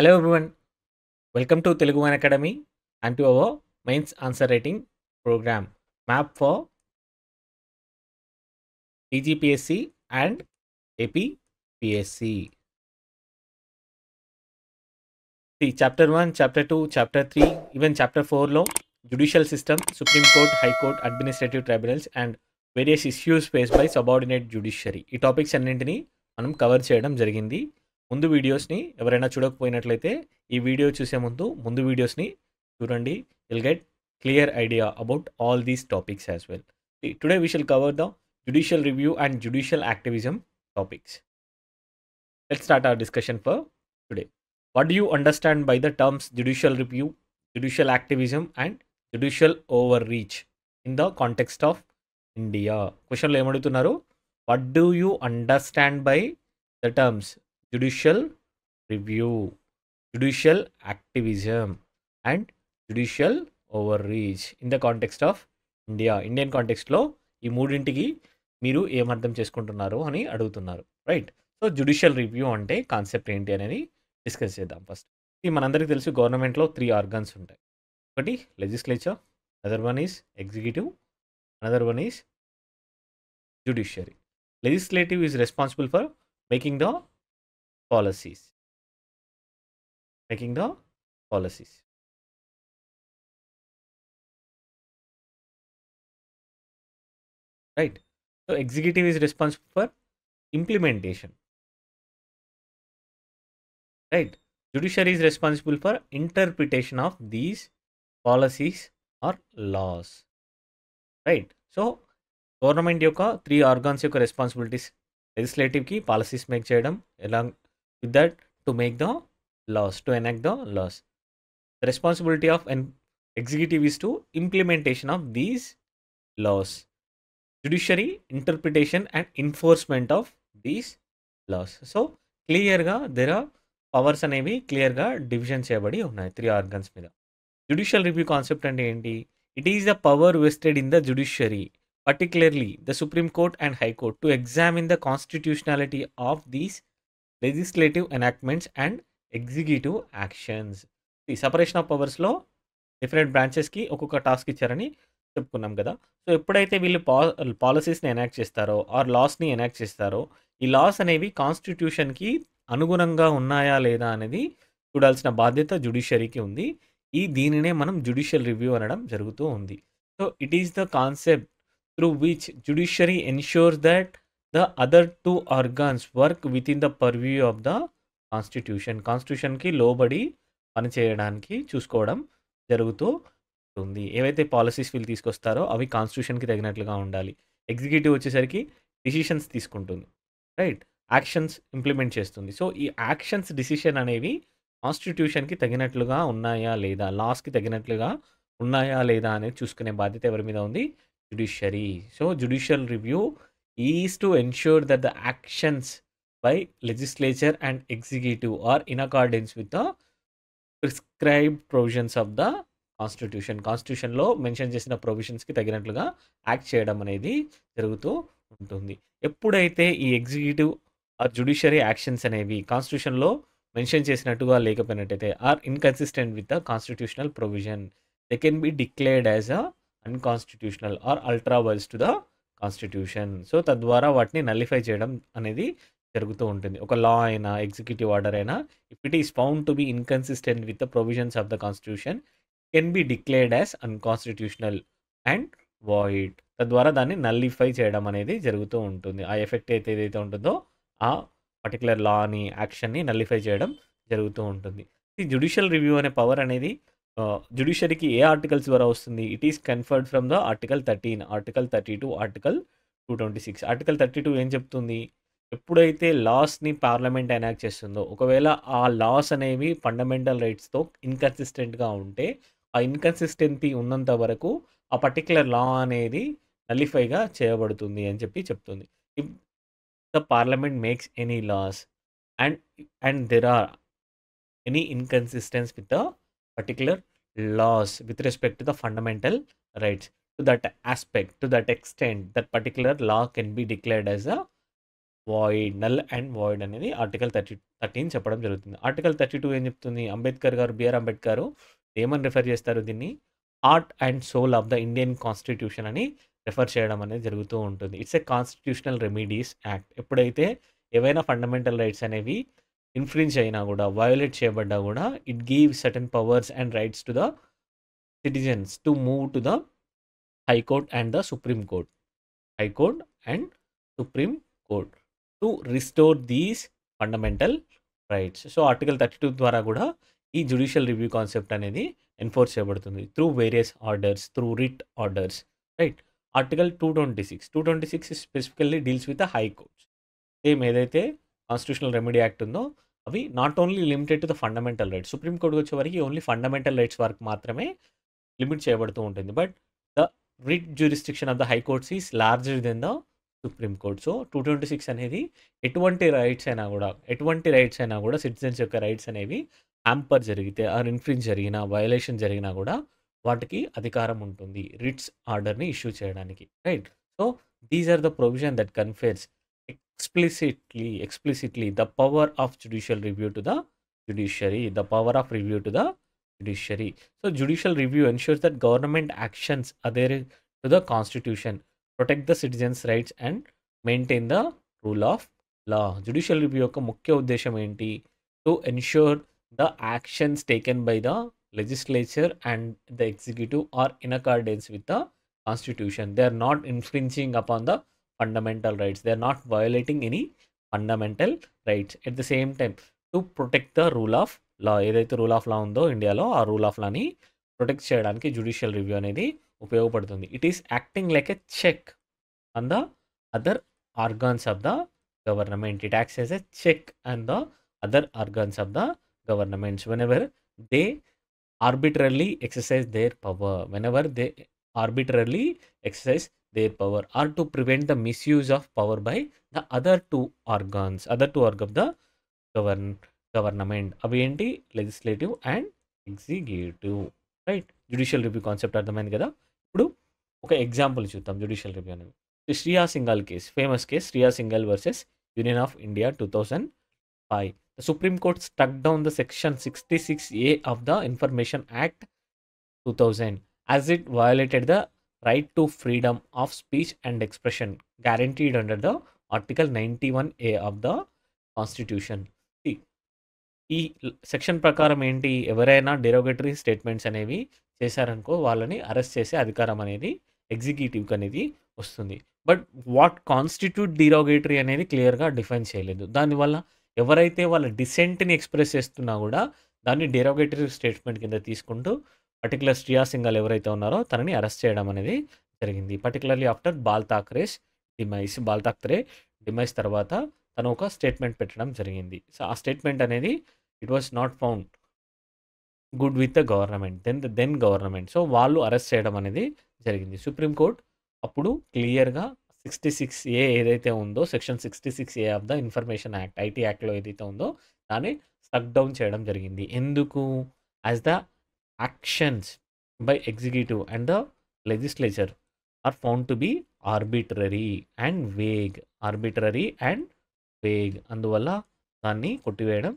Hello everyone welcome to Telugu one academy and to our mains answer writing programme map for TGPSC and APPSC chapter one chapter two chapter three even chapter ఫోర్లో judicial system court high court administrative tribunals and various issues faced by subordinate judiciary ఈ topics అన్నింటినీ మనం cover చేయడం జరిగింది ముందు వీడియోస్ని ఎవరైనా చూడకపోయినట్లయితే ఈ వీడియో చూసే ముందు ముందు వీడియోస్ని చూడండి will get clear idea about all these topics as well today we shall shall cover the judicial review and judicial activism topics let start our discussion for today what you understand by the terms judicial review judicial activism and judicial overreach in the context of India క్వశ్చన్లో ఏమడుగుతున్నారు what do you understand by the terms review review, activism and judicial overreach in the context of India Indian కాంటెక్స్ట్లో ఈ మూడింటికి మీరు ఏమర్థం చేసుకుంటున్నారు అని అడుగుతున్నారు రైట్ సో జుడిషియల్ రివ్యూ అంటే కాన్సెప్ట్ ఏంటి అనేది డిస్కస్ చేద్దాం ఫస్ట్ ఇది మనందరికీ తెలుసు గవర్నమెంట్లో త్రీ ఆర్గన్స్ ఉంటాయి ఒకటి legislature other one is executive another one is judiciary legislative is responsible for making the policies. Making the policies. Right. So executive is responsible for implementation. Right. Judiciary is responsible for interpretation of these policies or laws. Right. So government yoka three organs yoka responsibilities. Legislative ki policies make చేయడం along with that to make the laws to enact the laws the responsibility of an executive is to implementation of these laws judiciary interpretation and enforcement of these laws so క్లియర్గా there are powers అనేవి క్లియర్గా division చేయబడి ఉన్నాయి three three మీద judicial judicial review concept and it it is the power vested in the judiciary particularly the Supreme Court and High Court, to examine the constitutionality of these legislative enactments and executive actions ఈ separation of పవర్స్లో different బ్రాంచెస్కి ఒక్కొక్క task ఇచ్చారని చెప్పుకున్నాం కదా so ఎప్పుడైతే వీళ్ళు పా పాలసీస్ని ఎనాక్ట్ చేస్తారో ఆర్ లాస్ని ఎనాక్ట్ చేస్తారో ఈ లాస్ అనేవి కాన్స్టిట్యూషన్కి అనుగుణంగా ఉన్నాయా లేదా అనేది చూడాల్సిన బాధ్యత జుడిషియరీకి ఉంది ఈ దీనినే మనం జుడిషియల్ రివ్యూ అనడం జరుగుతూ ఉంది so it is the concept through which judiciary ensures that the other two organs work within the purview of the constitution కాన్స్టిట్యూషన్కి లోబడి పనిచేయడానికి చూసుకోవడం జరుగుతూ ఉంటుంది ఏవైతే పాలసీస్ వీళ్ళు తీసుకొస్తారో అవి కాన్స్టిట్యూషన్కి తగినట్లుగా ఉండాలి ఎగ్జిక్యూటివ్ వచ్చేసరికి డిసిషన్స్ తీసుకుంటుంది రైట్ యాక్షన్స్ ఇంప్లిమెంట్ చేస్తుంది సో ఈ యాక్షన్స్ డిసిషన్ అనేవి కాన్స్టిట్యూషన్కి తగినట్లుగా ఉన్నాయా లేదా లాస్కి తగినట్లుగా ఉన్నాయా లేదా అనేది చూసుకునే బాధ్యత ఎవరి మీద ఉంది judiciary so judicial review is to ensure that the actions by legislature and executive are in accordance with the prescribe provisions of the constitution కాన్స్టిట్యూషన్లో మెన్షన్ చేసిన ప్రొవిజన్స్కి తగినట్లుగా యాక్ట్ చేయడం అనేది జరుగుతూ ఉంటుంది ఎప్పుడైతే ఈ ఎగ్జిక్యూటివ్ ఆర్ జుడిషియరీ యాక్షన్స్ అనేవి కాన్స్టిట్యూషన్లో మెన్షన్ చేసినట్టుగా లేకపోయినట్టయితే or inconsistent with the constitutional provision they can be declared as a unconstitutional or ultra vires to the constitution so తద్వారా వాటిని నల్లిఫై చేయడం అనేది జరుగుతూ ఉంటుంది ఒక లా అయినా ఎగ్జిక్యూటివ్ ఆర్డర్ అయినా if it is found to be inconsistent with the provisions of the constitution can be declared as unconstitutional and void తద్వారా దాన్ని నల్లిఫై చేయడం అనేది జరుగుతూ ఉంటుంది ఆ ఎఫెక్ట్ అయితే ఏదైతే ఉంటుందో ఆ పర్టికులర్ లాని యాక్షన్ని నల్లిఫై చేయడం జరుగుతూ ఉంటుంది ఈ జుడిషియల్ రివ్యూ అనే పవర్ అనేది జ్యుడిషియరీకి ఏ ఆర్టికల్స్ ద్వారా వస్తుంది it is conferred from the article thirteen article thirty two article two twenty six article thirty two ఏం చెప్తుంది ఎప్పుడైతే లాస్ని పార్లమెంట్ ఎనాక్ట్ చేస్తుందో ఒకవేళ ఆ లాస్ అనేవి ఫండమెంటల్ రైట్స్తో ఇన్కన్సిస్టెంట్గా ఉంటే ఆ ఇన్కన్సిస్టెన్సీ ఉన్నంత వరకు ఆ పర్టికులర్ లా అనేది నలిఫైగా చేయబడుతుంది అని చెప్పి చెప్తుంది if the parliament makes any laws and and there are any inconsistence with the particular laws with respect to the fundamental rights. To that aspect, to that extent, that particular law can be declared as a void null and void అనేది article thirty thirteen చెప్పడం జరుగుతుంది article thirty two ఏం చెప్తుంది అంబేద్కర్ గారు BR Ambedkar ఏమని refer చేస్తారు దీన్ని heart and soul of the Indian constitution అని రిఫర్ చేయడం అనేది జరుగుతూ ఉంటుంది it's a constitutional remedies act ఎప్పుడైతే ఏవైనా ఫండమెంటల్ రైట్స్ అనేవి ఇన్ఫ్లుయెన్స్ అయినా కూడా వయోలేట్ చేయబడ్డా కూడా it give certain powers and rights to the citizens to move to the high court and the supreme court high court and supreme court to restore these fundamental rights so article thirty two ద్వారా కూడా ఈ judicial review concept అనేది enforce చేయబడుతుంది through various orders through writ orders right article two twenty six two twenty six specifically deals with high courts same ఏదైతే constitutional remedy act ఉందో అవి not only limited to the fundamental rights సుప్రీంకోర్టుకి వరకు only fundamental rights వరకు మాత్రమే limit చేయబడుతూ ఉంటుంది but the writ jurisdiction of the high courts is larger than the supreme court so two twenty six అనేది ఎటువంటి రైట్స్ అయినా కూడా ఎటువంటి రైట్స్ అయినా కూడా సిటిజన్స్ యొక్క రైట్స్ అనేవి హ్యాంపర్ జరిగితే ఆర్ ఇన్ఫ్రింజ్ జరిగినా వయలేషన్ జరిగినా కూడా వాటికి అధికారం ఉంటుంది రిట్స్ ఆర్డర్ని ఇష్యూ చేయడానికి right so these are the provision that confers explicitly explicitly the power of judicial review to the judiciary the power of review to the judiciary so judicial review ensures that government actions adhere to the constitution protect the citizens rights and maintain the rule of law judicial review yokka mukhya uddesham enti to ensure the actions taken by the legislature and the executive are in accordance with the constitution they are not infringing upon the fundamental rights they are not violating any fundamental rights. At the same time, to protect the rule of law ఏదైతే rule of law ఉందో ఇండియాలో ఆ rule of లాని protect చేయడానికి judicial review అనేది ఉపయోగపడుతుంది it is acting like a check on the other organs of the government it acts as a check and the other organs of the governments whenever they arbitrarily exercise their power whenever they arbitrarily exercise their power are to prevent the misuse of power by the other two organs, other two organs of the govern, government, AVNT, legislative and executive, right? Judicial review concept are the main together. Okay, example, is judicial review. Shriya single case, famous case, Shriya single versus Union of India 2005. The Supreme Court struck down the section 66A of the Information Act 2000 as it violated the right to freedom of speech and expression guaranteed under the article ninety one A of the constitution ఈ section ప్రకారం ఏంటి ఎవరైనా derogatory statements అనేవి చేశారనుకో వాళ్ళని arrest చేసే అధికారం అనేది ఎగ్జిక్యూటివ్కి అనేది వస్తుంది బట్ వాట్ కాన్స్టిట్యూట్ డిరోగేటరీ అనేది క్లియర్గా డిఫైన్ చేయలేదు దానివల్ల ఎవరైతే వాళ్ళ డిసెంట్ని ఎక్స్ప్రెస్ చేస్తున్నా కూడా దాన్ని డెరోగేటరీ స్టేట్మెంట్ కింద తీసుకుంటూ పర్టికులర్ శ్రియా సింఘాల్ ఎవరైతే ఉన్నారో తనని అరెస్ట్ చేయడం అనేది జరిగింది particularly after Bal Thackeray's demise Bal Thackeray demise తర్వాత తను ఒక స్టేట్మెంట్ పెట్టడం జరిగింది సో ఆ స్టేట్మెంట్ అనేది it was not found good with the government then the then government so వాళ్ళు అరెస్ట్ చేయడం అనేది జరిగింది సుప్రీంకోర్టు అప్పుడు క్లియర్గా సిక్స్టీ సిక్స్ ఏ ఏదైతే ఉందో section sixty six A of the information act IT యాక్ట్లో ఏదైతే ఉందో దాన్ని స్టక్ డౌన్ చేయడం జరిగింది ఎందుకు as the actions by executive and the legislature are found to be arbitrary and vague arbitrary and vague అందువల్ల దాన్ని కొట్టివేయడం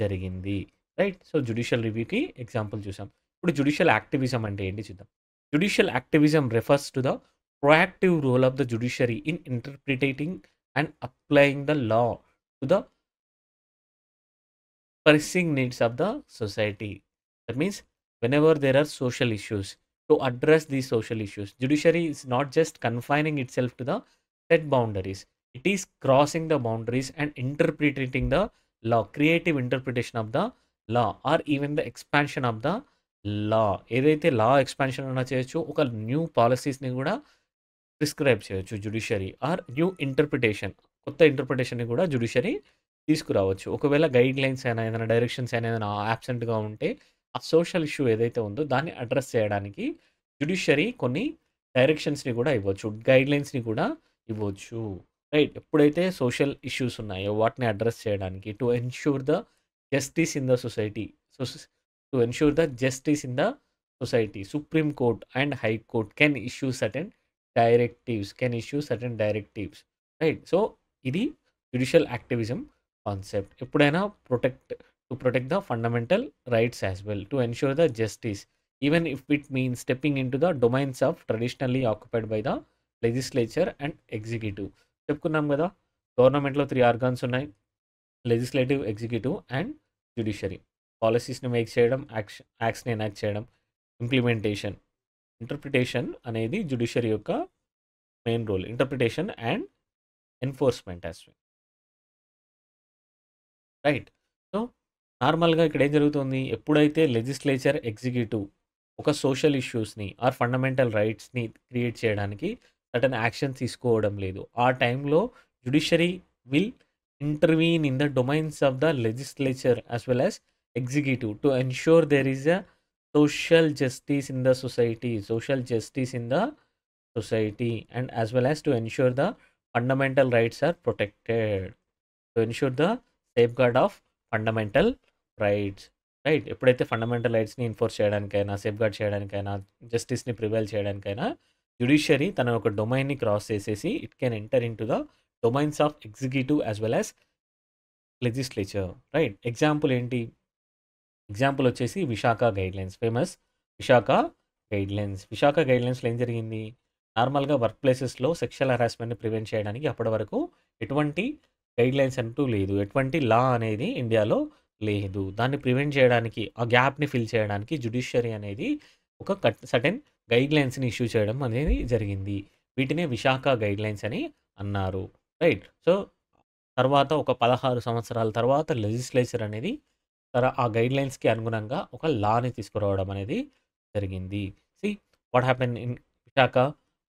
జరిగింది రైట్ సో జుడిషియల్ రివ్యూకి ఎగ్జాంపుల్ చూసాం ఇప్పుడు జుడిషియల్ యాక్టివిజం అంటే ఏంటి చూద్దాం judicial activism refers to the proactive role of the judiciary in interpreting and applying the law to the pressing needs of the society that means whenever there are social issues to address these social issues. Judiciary is not just confining itself to the set boundaries, it is crossing the boundaries and interpreting the law, creative interpretation of the law, or even the expansion of the law ఏదైతే law expansion అన్నా చేయొచ్చు ఒక new పాలసీస్ని కూడా prescribe చేయొచ్చు judiciary are new interpretation కొత్త ఇంటర్ప్రిటేషన్ని కూడా judiciary తీసుకురావచ్చు ఒకవేళ గైడ్ లైన్స్ అయినా ఏదైనా డైరెక్షన్స్ అయినా ఏదైనా యాబ్సెంట్గా ఉంటే ఆ సోషల్ ఇష్యూ ఏదైతే ఉందో దాన్ని అడ్రస్ చేయడానికి జ్యుడిషియరీ కొన్ని డైరెక్షన్స్ని కూడా ఇవ్వచ్చు గైడ్ లైన్స్ని కూడా ఇవ్వచ్చు రైట్ ఎప్పుడైతే సోషల్ ఇష్యూస్ ఉన్నాయో వాటిని అడ్రస్ చేయడానికి to ensure the justice in the society to ensure the justice in the society supreme court and high court can issue certain directives can issue certain directives right so ఇది judicial activism concept ఎప్పుడైనా protect to protect the fundamental rights as well to ensure the justice even if it means stepping into the domains of traditionally occupied by the legislature and executive చెప్పుకున్నాం కదా government లో three organs ఉన్నాయి legislative executive and judiciary పాలసీస్ని make చేయడం యాక్ష యాక్ట్స్ని enact చేయడం implementation interpretation అనేది జ్యుడిషియరీ యొక్క main Interpretation and enforcement as well. Right. నార్మల్గా ఇక్కడ ఏం జరుగుతుంది ఎప్పుడైతే లెజిస్లేచర్ ఎగ్జిక్యూటివ్ ఒక సోషల్ ఇష్యూస్ని ఆర్ ఫండమెంటల్ రైట్స్ని క్రియేట్ చేయడానికి సటన్ యాక్షన్ తీసుకోవడం లేదు ఆ టైంలో judiciary will intervene in the domains of the legislature as well as executive to ensure there is a social justice in the society social justice in the society and as well as to ensure the fundamental rights are protected to ensure the safeguard of fundamental rights right ఎప్పుడైతే fundamental రైట్స్ని enforce చేయడానికైనా safeguard చేయడానికైనా జస్టిస్ని prevail చేయడానికైనా judiciary తన ఒక డొమైన్ని cross చేసేసి it can enter in to the domains of executive as well as legislature right example ఏంటి ఎగ్జాంపుల్ వచ్చేసి Vishaka guidelines famous Vishaka guidelines Vishaka గైడ్లైన్స్లో ఏం జరిగింది నార్మల్గా వర్క్ ప్లేసెస్లో సెక్షువల్ హరాస్మెంట్ని ప్రివెంట్ చేయడానికి అప్పటి వరకు ఎటువంటి గైడ్లైన్స్ అంటూ లేదు ఎటువంటి లా అనేది ఇండియాలో లేదు దాన్ని ప్రివెంట్ చేయడానికి ఆ గ్యాప్ని ఫిల్ చేయడానికి జుడిషియరీ అనేది ఒక కట్ సటన్ గైడ్లైన్స్ని ఇష్యూ చేయడం అనేది జరిగింది వీటినే విశాఖ గైడ్లైన్స్ అని అన్నారు రైట్ సో తర్వాత ఒక పదహారు సంవత్సరాల తర్వాత లెజిస్లేచర్ అనేది తర ఆ గైడ్లైన్స్కి అనుగుణంగా ఒక లాని తీసుకురావడం అనేది జరిగింది see what happen in Vishaka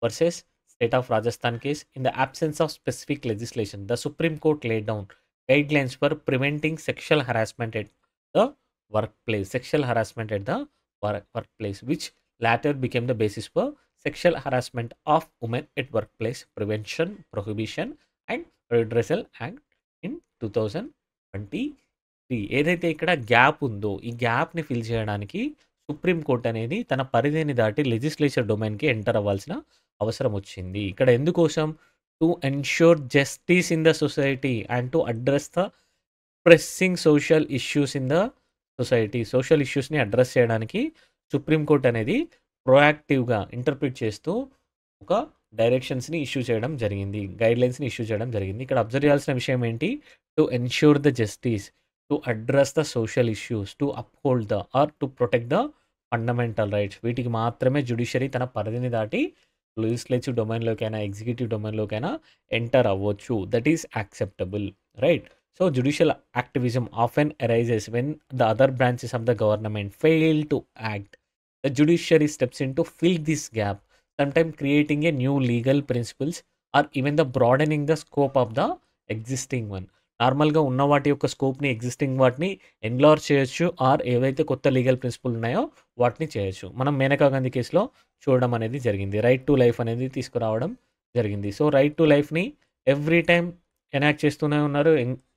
versus state of Rajasthan case in the absence of specific legislation the supreme court laid down lines for preventing sexual harassment at the workplace sexual harassment at the work workplace which later became the basis for sexual harassment of women at workplace prevention prohibition and redressal act in two thousand twenty three ఏదైతే ఇక్కడ gap ఉందో ఈ గ్యాప్ని fill చేయడానికి supreme court అనేది తన పరిధిని దాటి legislature డొమైన్కి enter అవ్వాల్సిన అవసరం వచ్చింది ఇక్కడ ఎందుకోసం to ensure justice in the society and to address the pressing social issues in the society social ఇష్యూస్ని అడ్రస్ చేయడానికి సుప్రీంకోర్టు అనేది ప్రొయాక్టివ్గా ఇంటర్ప్రిట్ చేస్తూ ఒక డైరెక్షన్స్ని ఇష్యూ చేయడం జరిగింది గైడ్లైన్స్ని ఇష్యూ చేయడం జరిగింది ఇక్కడ అబ్జర్వ్ చేయాల్సిన విషయం ఏంటి to ensure the justice to address the social issues to uphold the or to protect the fundamental rights వీటికి మాత్రమే జ్యుడిషియరీ తన పరిధిని దాటి Legislative domain can లెజిస్లేటివ్ డొమైన్లోకైనా ఎగ్జిక్యూటివ్ డొమైన్లోకైనా ఎంటర్ అవ్వచ్చు that that is acceptable right So judicial activism often arises when the other branches of the government fail to act. The judiciary steps in to fill this gap, sometimes creating a new legal principles or even the broadening the scope of the existing one. నార్మల్గా ఉన్న వాటి యొక్క స్కోప్ని existing వాటిని ఎన్లార్ చేయొచ్చు are ఏవైతే కొత్త legal principal ఉన్నాయో వాటిని చేయొచ్చు మనం మేనకా గాంధీ కేసులో చూడడం అనేది జరిగింది రైట్ టు లైఫ్ అనేది తీసుకురావడం జరిగింది సో రైట్ టు లైఫ్ని ఎవ్రీ టైం ఎనాక్ట్ చేస్తూనే ఉన్నారు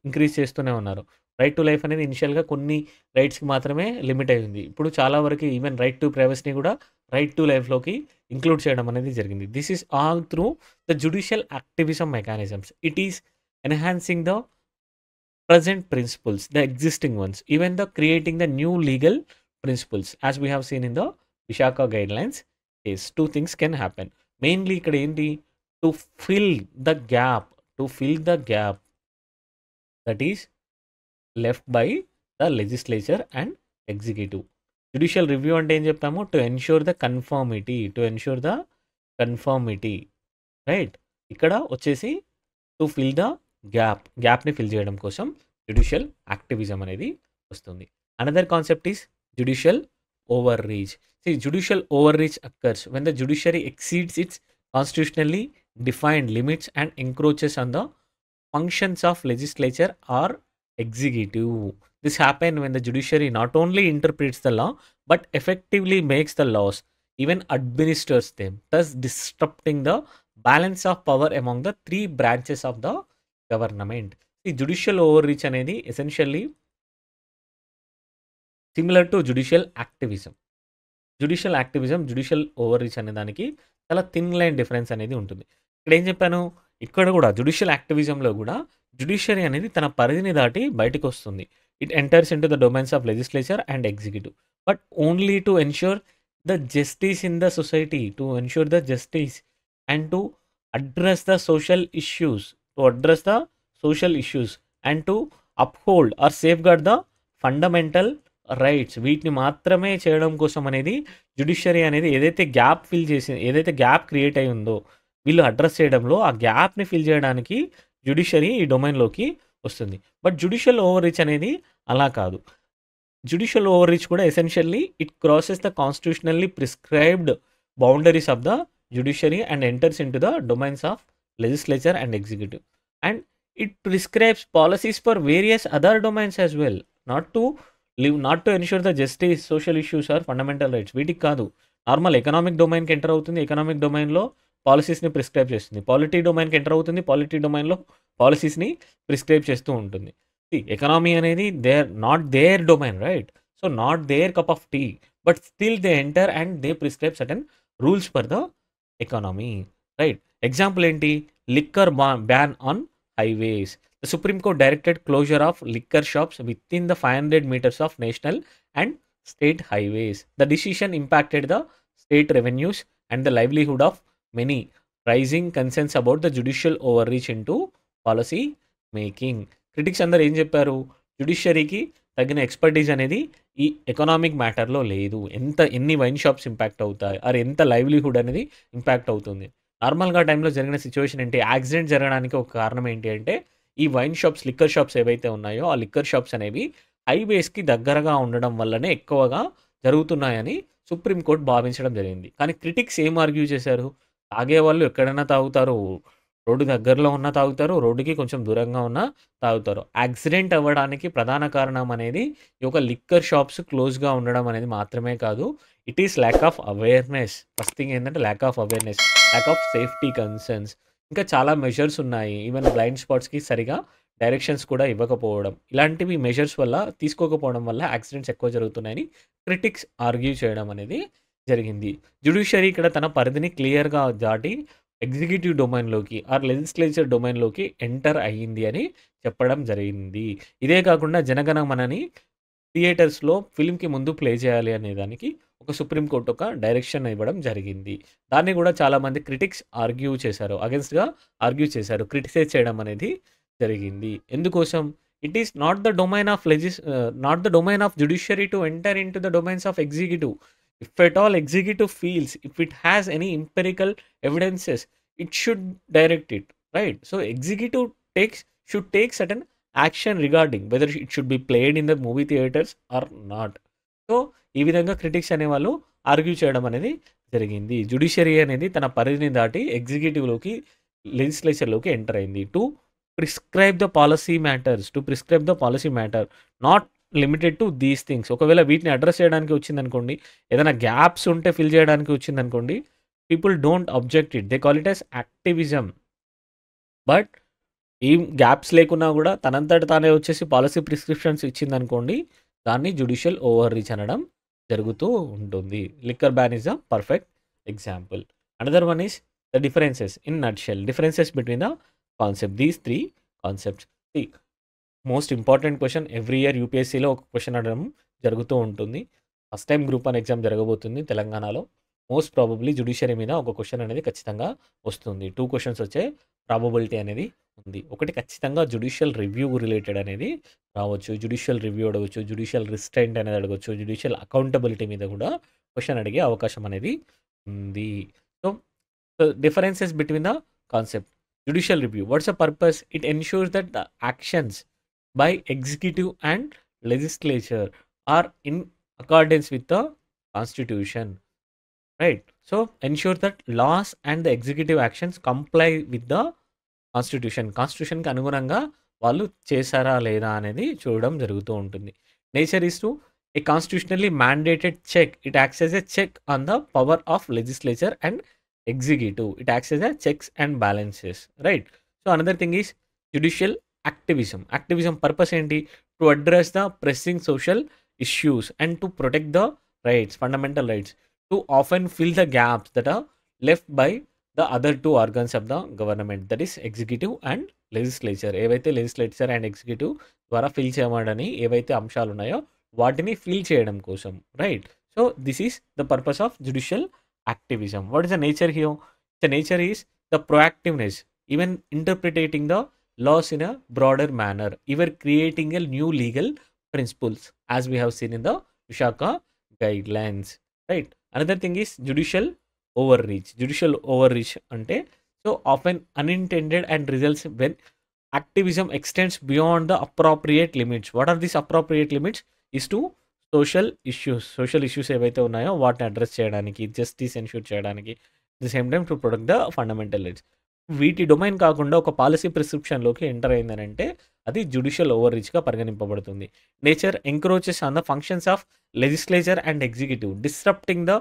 ఇంక్రీజ్ చేస్తూనే ఉన్నారు రైట్ టు లైఫ్ అనేది ఇనిషియల్గా కొన్ని రైట్స్కి మాత్రమే లిమిట్ అయింది ఇప్పుడు చాలా వరకు ఈవెన్ రైట్ టు ప్రైవసీని కూడా రైట్ టు లైఫ్లోకి ఇంక్లూడ్ చేయడం అనేది జరిగింది this is all through the judicial activism mechanisms it is enhancing the present principles, the existing ones, even the creating the new legal principles as we have seen in the Vishaka guidelines case. Two things can happen. Mainly to fill the gap, to fill the gap that is left by the legislature and executive. Judicial review and danger, చెప్తాము to ensure the conformity, to ensure the conformity, right? ఇక్కడ to fill the gap gap ne fill cheyadam kosam judicial activism anedi vastundi another concept is judicial overreach see judicial overreach occurs when the judiciary exceeds its constitutionally defined limits and encroaches on the functions of legislature or executive this happened when the judiciary not only interprets the law but effectively makes the laws even administers them thus disrupting the balance of power among the three branches of the government ఈ judicial overreach అనేది essentially similar to judicial activism judicial activism judicial overreach అనే దానికి చాలా thin line difference అనేది ఉంటుంది ఇక్కడ ఏం చెప్పాను ఇక్కడ కూడా జుడిషియల్ యాక్టివిజంలో కూడా జుడిషియరీ అనేది తన పరిధిని దాటి బయటకు వస్తుంది it enters in to the domains of legislature and executive but only to ensure the justice in the society to ensure the justice and to address the social issues to address the social issues and to uphold or safeguard the fundamental rights వీటిని మాత్రమే చేయడం కోసం అనేది judiciary అనేది ఏదైతే gap fill చేసి ఏదైతే gap create అయి ఉందో వీళ్ళు అడ్రస్ చేయడంలో ఆ గ్యాప్ని ఫిల్ చేయడానికి జ్యుడిషియరీ ఈ డొమైన్లోకి వస్తుంది బట్ జ్యుడిషియల్ ఓవర్ రీచ్ అనేది అలా కాదు జ్యుడిషియల్ ఓవర్ రీచ్ కూడా essentially it crosses the constitutionally prescribed boundaries of the judiciary and enters in to the domains of legislature and executive and it prescribes policies for various other domains as well not to live not to ensure the justice social issues or fundamental rights వీటికి కాదు normal economic డొమైన్కి enter అవుతుంది economic డొమైన్లో పాలసీస్ని prescribe చేస్తుంది polity డొమైన్కి enter అవుతుంది polity డొమైన్లో పాలసీస్ని ప్రిస్క్రైబ్ చేస్తూ ఉంటుంది ఎకనామీ అనేది there not there domain right so not there cup of tea but still they enter and they prescribe certain rules for the economy right example ఏంటి liquor బా ban on highways the supreme court directed closure of liquor shops within the five hundred meters of national and state highways the decision impacted the state revenues and the livelihood of many raising concerns about the judicial overreach into policy making critics అందరు ఏం చెప్పారు జుడిషియరీకి తగిన expertise అనేది ఈ economic మ్యాటర్లో లేదు ఎంత ఎన్ని wine shops impact అవుతాయి అరే ఎంత లైవ్లీహుడ్ అనేది ఇంపాక్ట్ అవుతుంది నార్మల్గా టైంలో జరిగిన సిచ్యువేషన్ ఏంటి యాక్సిడెంట్ జరగడానికి ఒక కారణం ఏంటి అంటే ఈ వైన్ షాప్స్ లిక్కర్ షాప్స్ ఏవైతే ఉన్నాయో ఆ లిక్కర్ షాప్స్ అనేవి హైవేస్కి దగ్గరగా ఉండడం వల్లనే ఎక్కువగా జరుగుతున్నాయని సుప్రీంకోర్టు భావించడం జరిగింది కానీ క్రిటిక్స్ ఏం ఆర్గ్యూ చేశారు తాగే వాళ్ళు ఎక్కడైనా తాగుతారు రోడ్డు దగ్గరలో ఉన్నా తాగుతారు రోడ్డుకి కొంచెం దూరంగా ఉన్నా తాగుతారు యాక్సిడెంట్ అవ్వడానికి ప్రధాన కారణం అనేది ఈ యొక్క లిక్కర్ షాప్స్ క్లోజ్గా ఉండడం అనేది మాత్రమే కాదు it is lack of awareness first thing ఏంటంటే lack of awareness lack of safety concerns ఇంకా చాలా మెజర్స్ ఉన్నాయి ఈవెన్ బ్లైండ్ స్పాట్స్కి సరిగా డైరెక్షన్స్ కూడా ఇవ్వకపోవడం ఇలాంటివి మెజర్స్ వల్ల తీసుకోకపోవడం వల్ల యాక్సిడెంట్స్ ఎక్కువ జరుగుతున్నాయని క్రిటిక్స్ ఆర్గ్యూ చేయడం అనేది జరిగింది జ్యుడిషియరీ ఇక్కడ తన పరిధిని క్లియర్గా దాటి ఎగ్జిక్యూటివ్ డొమైన్లోకి ఆర్ లెజిస్లేచర్ డొమైన్లోకి ఎంటర్ అయ్యింది అని చెప్పడం జరిగింది ఇదే కాకుండా జనగణమనని థియేటర్స్లో ఫిల్మ్కి ముందు ప్లే చేయాలి అనే దానికి ఒక సుప్రీంకోర్టు ఒక డైరెక్షన్ ఇవ్వడం జరిగింది దాన్ని కూడా చాలామంది క్రిటిక్స్ ఆర్గ్యూ చేశారు అగెన్స్ట్గా ఆర్గ్యూ చేశారు క్రిటిసైజ్ చేయడం అనేది జరిగింది ఎందుకోసం it is not the domain of లెజిస్ not the domain of judiciary to enter in to the domains of executive if at all executive feels if it has any empirical evidences it should direct it right so executive takes should take certain action regarding whether it should be played in the movie theatres or not so ఈ విధంగా critics అనేవాళ్ళు argue చేయడం అనేది జరిగింది judiciary అనేది తన పరిధిని దాటి ఎగ్జిక్యూటివ్లోకి లెజిస్లేచర్లోకి ఎంటర్ అయింది to prescribe the policy matters to prescribe the policy matter not limited to these things ఒకవేళ వీటిని అడ్రస్ చేయడానికి వచ్చిందనుకోండి ఏదైనా గ్యాప్స్ ఉంటే ఫిల్ చేయడానికి వచ్చిందనుకోండి people don't object it they call it as activism but ఏం గ్యాప్స్ లేకున్నా కూడా తనంతట తానే వచ్చేసి పాలసీ ప్రిస్క్రిప్షన్స్ ఇచ్చిందనుకోండి దాన్ని జ్యుడిషియల్ ఓవర్ రీచ్ అనడం జరుగుతూ ఉంటుంది liquor ban is a perfect example another one is the differences in nutshell differences between the concept these three concepts most important question every year యూపీఎస్సీలో ఒక క్వశ్చన్ అడగడం జరుగుతూ ఉంటుంది first time group one exam జరగబోతుంది తెలంగాణలో most probably judiciary మీద ఒక question అనేది ఖచ్చితంగా వస్తుంది టూ క్వశ్చన్స్ వచ్చే ప్రాబబిలిటీ అనేది ఉంది ఒకటి ఖచ్చితంగా జుడిషియల్ రివ్యూ రిలేటెడ్ అనేది రావచ్చు జుడిషియల్ రివ్యూ అడగచ్చు జుడిషియల్ రిస్టెంట్ అనేది అడగచ్చు జుడిషియల్ అకౌంటబిలిటీ మీద కూడా క్వశ్చన్ అడిగే అవకాశం అనేది ఉంది so differences between the concept judicial review what's a purpose it ensures that the actions by executive and legislature are in accordance with the constitution right so ensure that laws and the executive actions comply with the constitution కాన్స్టిట్యూషన్కి అనుగుణంగా వాళ్ళు చేశారా లేదా అనేది చూడడం జరుగుతూ ఉంటుంది nature is to a constitutionally mandated check it acts as a check on the power of legislature and executive it acts as a checks and balances right so another thing is judicial activism activism purpose ఏంటి to address the pressing social issues and to protect the rights fundamental rights to often fill the gaps that are left by the other two organs of the government that is executive and legislature evaithe legislature and executive dwara fill cheyamadani evaithe amshalu unnayo vaatini fill cheyadam kosam right so this is the purpose of judicial activism what is the nature here the nature is the proactiveness even interpreting the laws in a broader manner even creating a new legal principles as we have seen in the vishaka guidelines right another thing is judicial overreach judicial overreach అంటే so of an unintended and results when activism extends beyond the appropriate limits what are this appropriate limits is to social issues social issues ఏవైతే ఉన్నాయో వాటిని address చేయడానికి justice ensure చేయడానికి the same time to protect the fundamental rights వీటి domain కాకుండా ఒక policy ప్రిస్క్రిప్షన్లోకి enter అయిందనంటే అది జ్యుడిషియల్ ఓవర్ రీచ్గా పరిగణింపబడుతుంది nature encroaches on the functions of legislature and executive disrupting the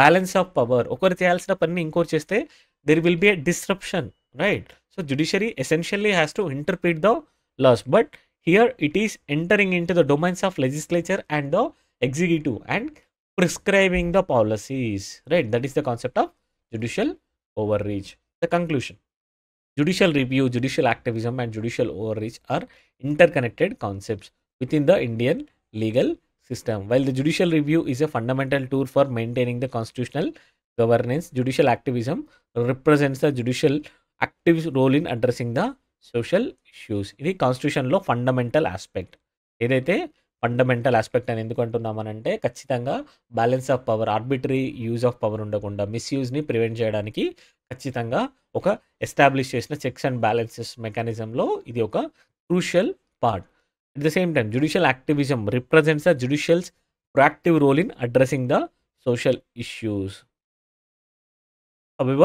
balance of power ఒకరు చేయాల్సిన పనిని ఇంకోరు చేస్తే there will be a disruption right so judiciary essentially has to interpret the laws but here it is entering in to the domains of legislature and the executive and prescribing the policies right that is the concept of judicial overreach the conclusion judicial review judicial activism and judicial overreach are inter connected concepts within the Indian legal system while the judicial review is a fundamental tool for maintaining the constitutional governance judicial activism represents the judicial active role in addressing the social issues ఇది కాన్స్టిట్యూషన్లో fundamental aspect ఏదైతే fundamental aspect అని ఎందుకు అంటున్నామనంటే ఖచ్చితంగా balance of power arbitrary use of power ఉండకుండా మిస్యూజ్ని prevent చేయడానికి ఖచ్చితంగా ఒక ఎస్టాబ్లిష్ చేసిన చెక్స్ అండ్ బ్యాలెన్సెస్ మెకానిజంలో ఇది ఒక crucial part at the same time judicial activism represents the judicial's proactive role in addressing the social issues అవివ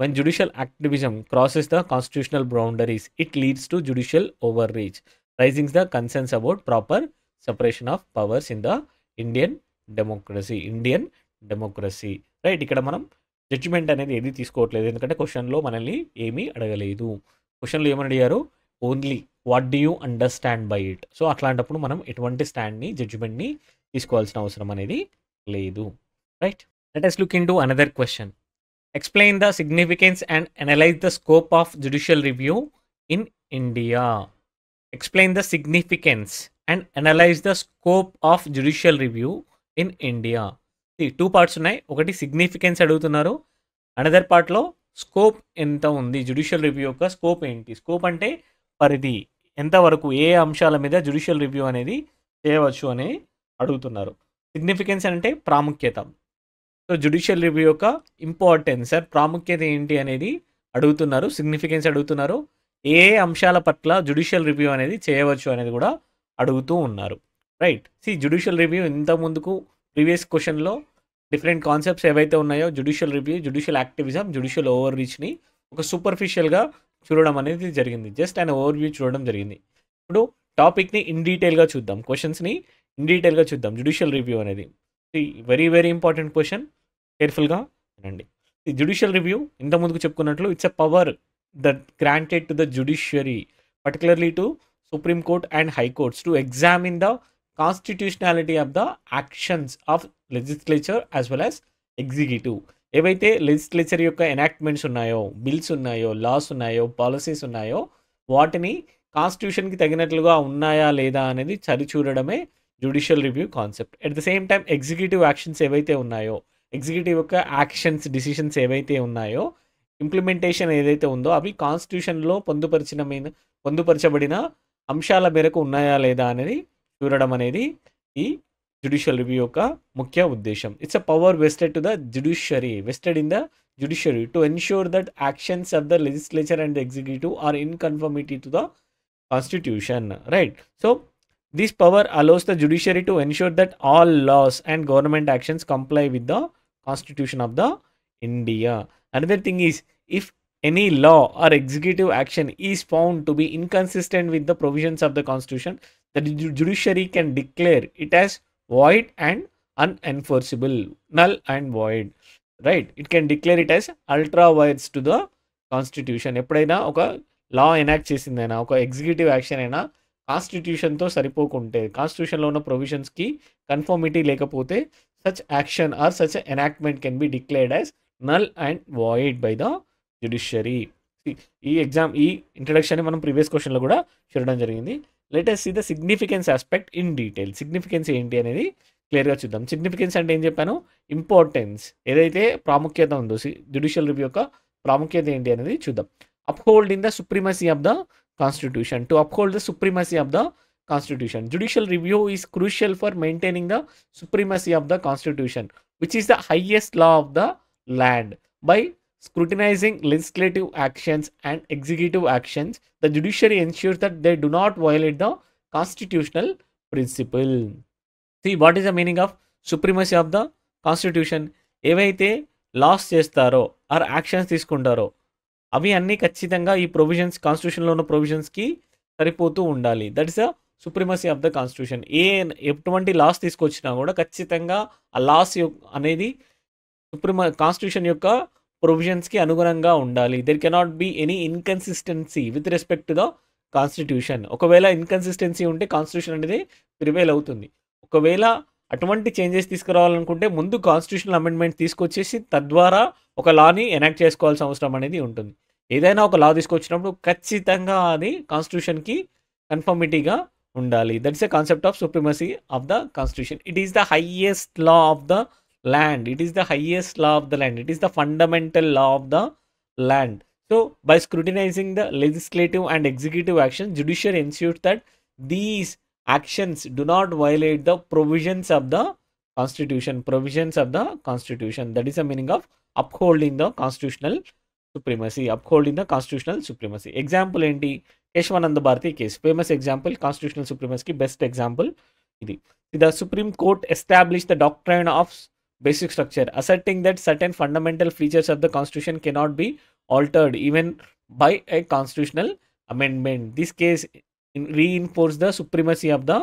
when judicial activism crosses the constitutional boundaries it leads to judicial overreach raising the concerns about proper separation of powers in the Indian democracy Indian democracy right ఇక్కడ మనం judgement అనేది ఏది తీసుకోవట్లేదు ఎందుకంటే క్వశ్చన్లో మనల్ని ఏమీ అడగలేదు క్వశ్చన్లో ఏమని అడిగారు only what do you understand by it so అట్లాంటప్పుడు మనం ఎటువంటి స్టాండ్ని జడ్జిమెంట్ని తీసుకోవాల్సిన అవసరం అనేది లేదు right let us look into another question explain the significance and analyse the scope of judicial review in India explain the significance and analyse the scope of judicial review in India two parts ఉన్నాయి ఒకటి significance అడుగుతున్నారు another పార్ట్లో scope ఎంత ఉంది judicial review యొక్క scope ఏంటి scope అంటే పరిధి ఎంతవరకు ఏ అంశాల మీద జుడిషియల్ రివ్యూ అనేది చేయవచ్చు అని అడుగుతున్నారు సిగ్నిఫికెన్స్ అంటే ప్రాముఖ్యత సో జుడిషియల్ రివ్యూ యొక్క ఇంపార్టెన్స్ సార్ ప్రాముఖ్యత ఏంటి అనేది అడుగుతున్నారు సిగ్నిఫికెన్స్ అడుగుతున్నారు ఏ అంశాల పట్ల జుడిషియల్ రివ్యూ అనేది చేయవచ్చు అనేది కూడా అడుగుతూ ఉన్నారు రైట్ సి జుడిషియల్ రివ్యూ ఇంత ముందుకు ప్రీవియస్ క్వశ్చన్లో డిఫరెంట్ కాన్సెప్ట్స్ ఏవైతే ఉన్నాయో judicial review judicial activism judicial ఓవర్ రీచ్ని ఒక సూపర్ఫిషియల్గా చూడడం అనేది జరిగింది జస్ట్ ఆయన ఓవర్ వ్యూ చూడడం జరిగింది ఇప్పుడు టాపిక్ని ఇన్ డీటెయిల్గా చూద్దాం క్వశ్చన్స్ని ఇన్ డీటెయిల్గా చూద్దాం జుడిషియల్ రివ్యూ అనేది వెరీ వెరీ ఇంపార్టెంట్ క్వశ్చన్ కేర్ఫుల్గా వినండి ఈ జుడిషియల్ రివ్యూ ముందుకు చెప్పుకున్నట్లు it's a power that granted to the judiciary particularly to supreme court and high courts to examine the constitutionality of the actions of legislature as well as executive ఏవైతే legislature యొక్క enactments ఉన్నాయో bills ఉన్నాయో laws ఉన్నాయో policies ఉన్నాయో వాటిని కాన్స్టిట్యూషన్కి తగినట్లుగా ఉన్నాయా లేదా అనేది చరిచూడడమే judicial review concept at the same time executive actions ఏవైతే ఉన్నాయో ఎగ్జిక్యూటివ్ యొక్క యాక్షన్స్ డిసిషన్స్ ఏవైతే ఉన్నాయో ఇంప్లిమెంటేషన్ ఏదైతే ఉందో అవి కాన్స్టిట్యూషన్లో పొందుపరిచిన మీద పొందుపరచబడిన అంశాల మేరకు ఉన్నాయా లేదా అనేది చూడడం అనేది ఈ జ్యుడిషియల్ రివ్యూ యొక్క ముఖ్య ఉద్దేశం it's a power vested to the judiciary vested in the judiciary to ensure that actions of the legislature and executive are in conformity to the constitution right so this power allows the judiciary to ensure that all laws and government actions comply with the constitution of the India another thing is if any law or executive action is found to be inconsistent with the provisions of the constitution that the can declare it it as and unenforceable null and and right it can declare it as ultra vires to the constitution ఎప్పుడైనా ఒక లా enact చేసిందైనా ఒక executive action అయినా కాన్స్టిట్యూషన్తో సరిపోకుంటే కాన్స్టిట్యూషన్లో ఉన్న ప్రొవిజన్స్కి conformity లేకపోతే such action or such enactment can be declared as null and void by the judiciary ఈ ఎగ్జామ్ ఈ ఇంట్రడక్షన్ని మనం ప్రీవియస్ క్వశ్చన్లో కూడా చూడడం జరిగింది let us see the significance aspect in detail significance ఏంటి అనేది క్లియర్గా చూద్దాం సిగ్నిఫికెన్స్ అంటే ఏం చెప్పాను ఇంపార్టెన్స్ ఏదైతే ప్రాముఖ్యత ఉందో జ్యుడిషియల్ రివ్యూ యొక్క ప్రాముఖ్యత ఏంటి అనేది చూద్దాం uphold in the supremacy of the constitution to uphold the supremacy of the constitution judicial review is crucial for maintaining the supremacy of the constitution which is the highest law of the land by scrutinizing legislative actions and executive actions, the judiciary ensures that they do not violate the constitutional principle. See, what is the meaning of supremacy of the constitution? ఏవైతే laws చేస్తారో or actions తీసుకుంటారో అవి అన్నీ ఖచ్చితంగా ఈ provisions కాన్స్టిట్యూషన్లో ఉన్న ప్రొవిజన్స్కి సరిపోతూ ఉండాలి that is the supremacy of the constitution ఏ ఎటువంటి లాస్ తీసుకొచ్చినా కూడా ఖచ్చితంగా ఆ లాస్ అనేది సుప్రిమ కాన్స్టిట్యూషన్ యొక్క ప్రొవిజన్స్కి అనుగుణంగా ఉండాలి there cannot be any inconsistency with respect to the constitution ఒకవేళ ఇన్కన్సిస్టెన్సీ ఉంటే కాన్స్టిట్యూషన్ అనేది ప్రివేల్ అవుతుంది ఒకవేళ అటువంటి చేంజెస్ తీసుకురావాలనుకుంటే ముందు కాన్స్టిట్యూషనల్ అమెండ్మెంట్ తీసుకొచ్చేసి తద్వారా ఒక లాని ఎనాక్ట్ చేసుకోవాల్సిన అవసరం అనేది ఉంటుంది ఏదైనా ఒక లా తీసుకొచ్చినప్పుడు ఖచ్చితంగా అది కాన్స్టిట్యూషన్కి కన్ఫర్మిటీగా ఉండాలి that's a concept of supremacy of the constitution it is the highest law of the land it is the highest law of the land it is the fundamental law of the land so by scrutinizing the legislative and executive action judiciary ensures that these actions do not violate the provisions of the constitution provisions of the constitution that is the meaning of upholding the constitutional supremacy upholding the constitutional supremacy example in the Bharati Bharati case, famous example, constitutional supremacy. best example. The Supreme Court established the doctrine of basic structure asserting that certain fundamental features of the constitution cannot be altered even by a constitutional amendment this case reinforce the supremacy of the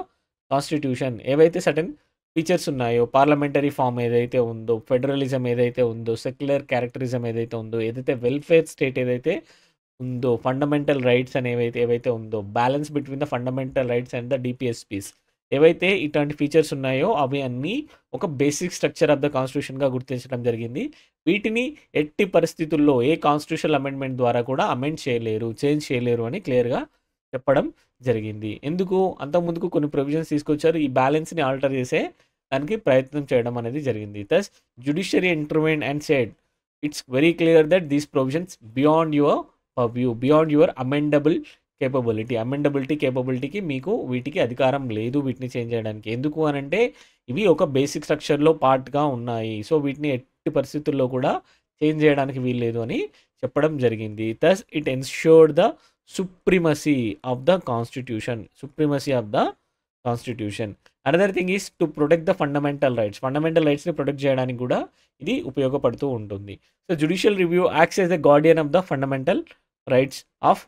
constitution ఏవైతే certain features ఉన్నాయో parliamentary form ఏదైతే ఉందో federalism ఏదైతే ఉందో secular క్యారెక్టరిజం ఏదైతే ఉందో ఏదైతే welfare state ఏదైతే ఉందో ఫండమెంటల్ రైట్స్ అనేవైతే ఏవైతే ఉందో balance between the fundamental rights and the DPSPs ఏవైతే ఇటువంటి ఫీచర్స్ ఉన్నాయో అవి అన్నీ ఒక బేసిక్ స్ట్రక్చర్ ఆఫ్ ద కాన్స్టిట్యూషన్గా గుర్తించడం జరిగింది వీటిని ఎట్టి పరిస్థితుల్లో ఏ కాన్స్టిట్యూషన్ అమెండ్మెంట్ ద్వారా కూడా అమెండ్ చేయలేరు చేంజ్ చేయలేరు అని క్లియర్గా చెప్పడం జరిగింది ఎందుకు అంతకుముందుకు కొన్ని ప్రొవిజన్స్ తీసుకొచ్చారు ఈ బ్యాలెన్స్ని ఆల్టర్ చేసే దానికి ప్రయత్నం చేయడం అనేది జరిగింది thus judiciary intervened and said it's very clear that these provisions beyond your view beyond your amendable capability amendability కేపబిలిటీకి మీకు వీటికి అధికారం లేదు వీటిని చేంజ్ చేయడానికి ఎందుకు అనంటే ఇవి ఒక బేసిక్ స్ట్రక్చర్లో పార్ట్గా ఉన్నాయి సో వీటిని ఎట్టి పరిస్థితుల్లో కూడా చేంజ్ చేయడానికి వీల్లేదు అని చెప్పడం జరిగింది thus it ensured the supremacy of the constitution supremacy of the constitution another thing is to protect the fundamental rights fundamental రైట్స్ని ప్రొటెక్ట్ చేయడానికి కూడా ఇది ఉపయోగపడుతూ ఉంటుంది so judicial review acts as the guardian of the fundamental rights of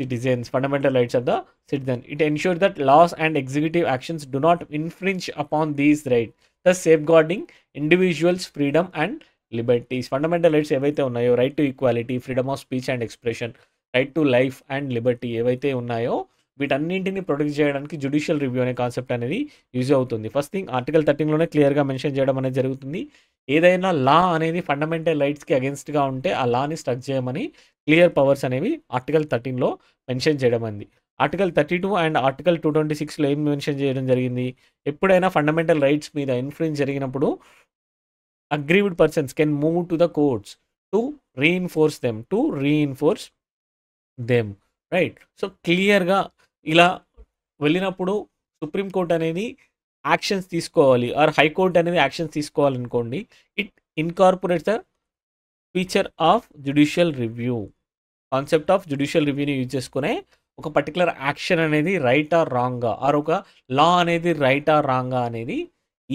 citizens, fundamental rights of the citizen. It ensures that laws and executive actions do not infringe upon these rights, safe safeguarding individuals' freedom and liberties fundamental rights ఏవైతే ఉన్నాయో right to equality freedom of speech and expression right to life and liberty ఏవైతే ఉన్నాయో వీటన్నింటినీ protect చేయడానికి judicial review అనే concept అనేది use అవుతుంది first thing article థర్టీన్లోనే క్లియర్గా మెన్షన్ చేయడం అనేది జరుగుతుంది ఏదైనా లా అనేది ఫండమెంటల్ రైట్స్కి అగెన్స్ట్గా ఉంటే ఆ లాని స్ట్రక్ చేయమని క్లియర్ పవర్స్ అనేవి ఆర్టికల్ థర్టీన్లో మెన్షన్ చేయడం అంది article thirty two and article two twenty సిక్స్లో ఏం మెన్షన్ చేయడం జరిగింది ఎప్పుడైనా ఫండమెంటల్ రైట్స్ మీద ఇన్ఫ్లుయెన్స్ జరిగినప్పుడు aggrieved persons can move to the courts to reinforce them to reinforce them right so క్లియర్గా ఇలా వెళ్ళినప్పుడు సుప్రీంకోర్టు అనేది యాక్షన్స్ తీసుకోవాలి ఆర్ హైకోర్టు అనేది యాక్షన్స్ తీసుకోవాలనుకోండి it incorporates the feature of judicial review concept of judicial రివ్యూని use చేసుకునే ఒక particular action అనేది రైట్ ఆర్ రాంగా ఆర్ ఒక లా అనేది రైట్ ఆర్ రాంగా అనేది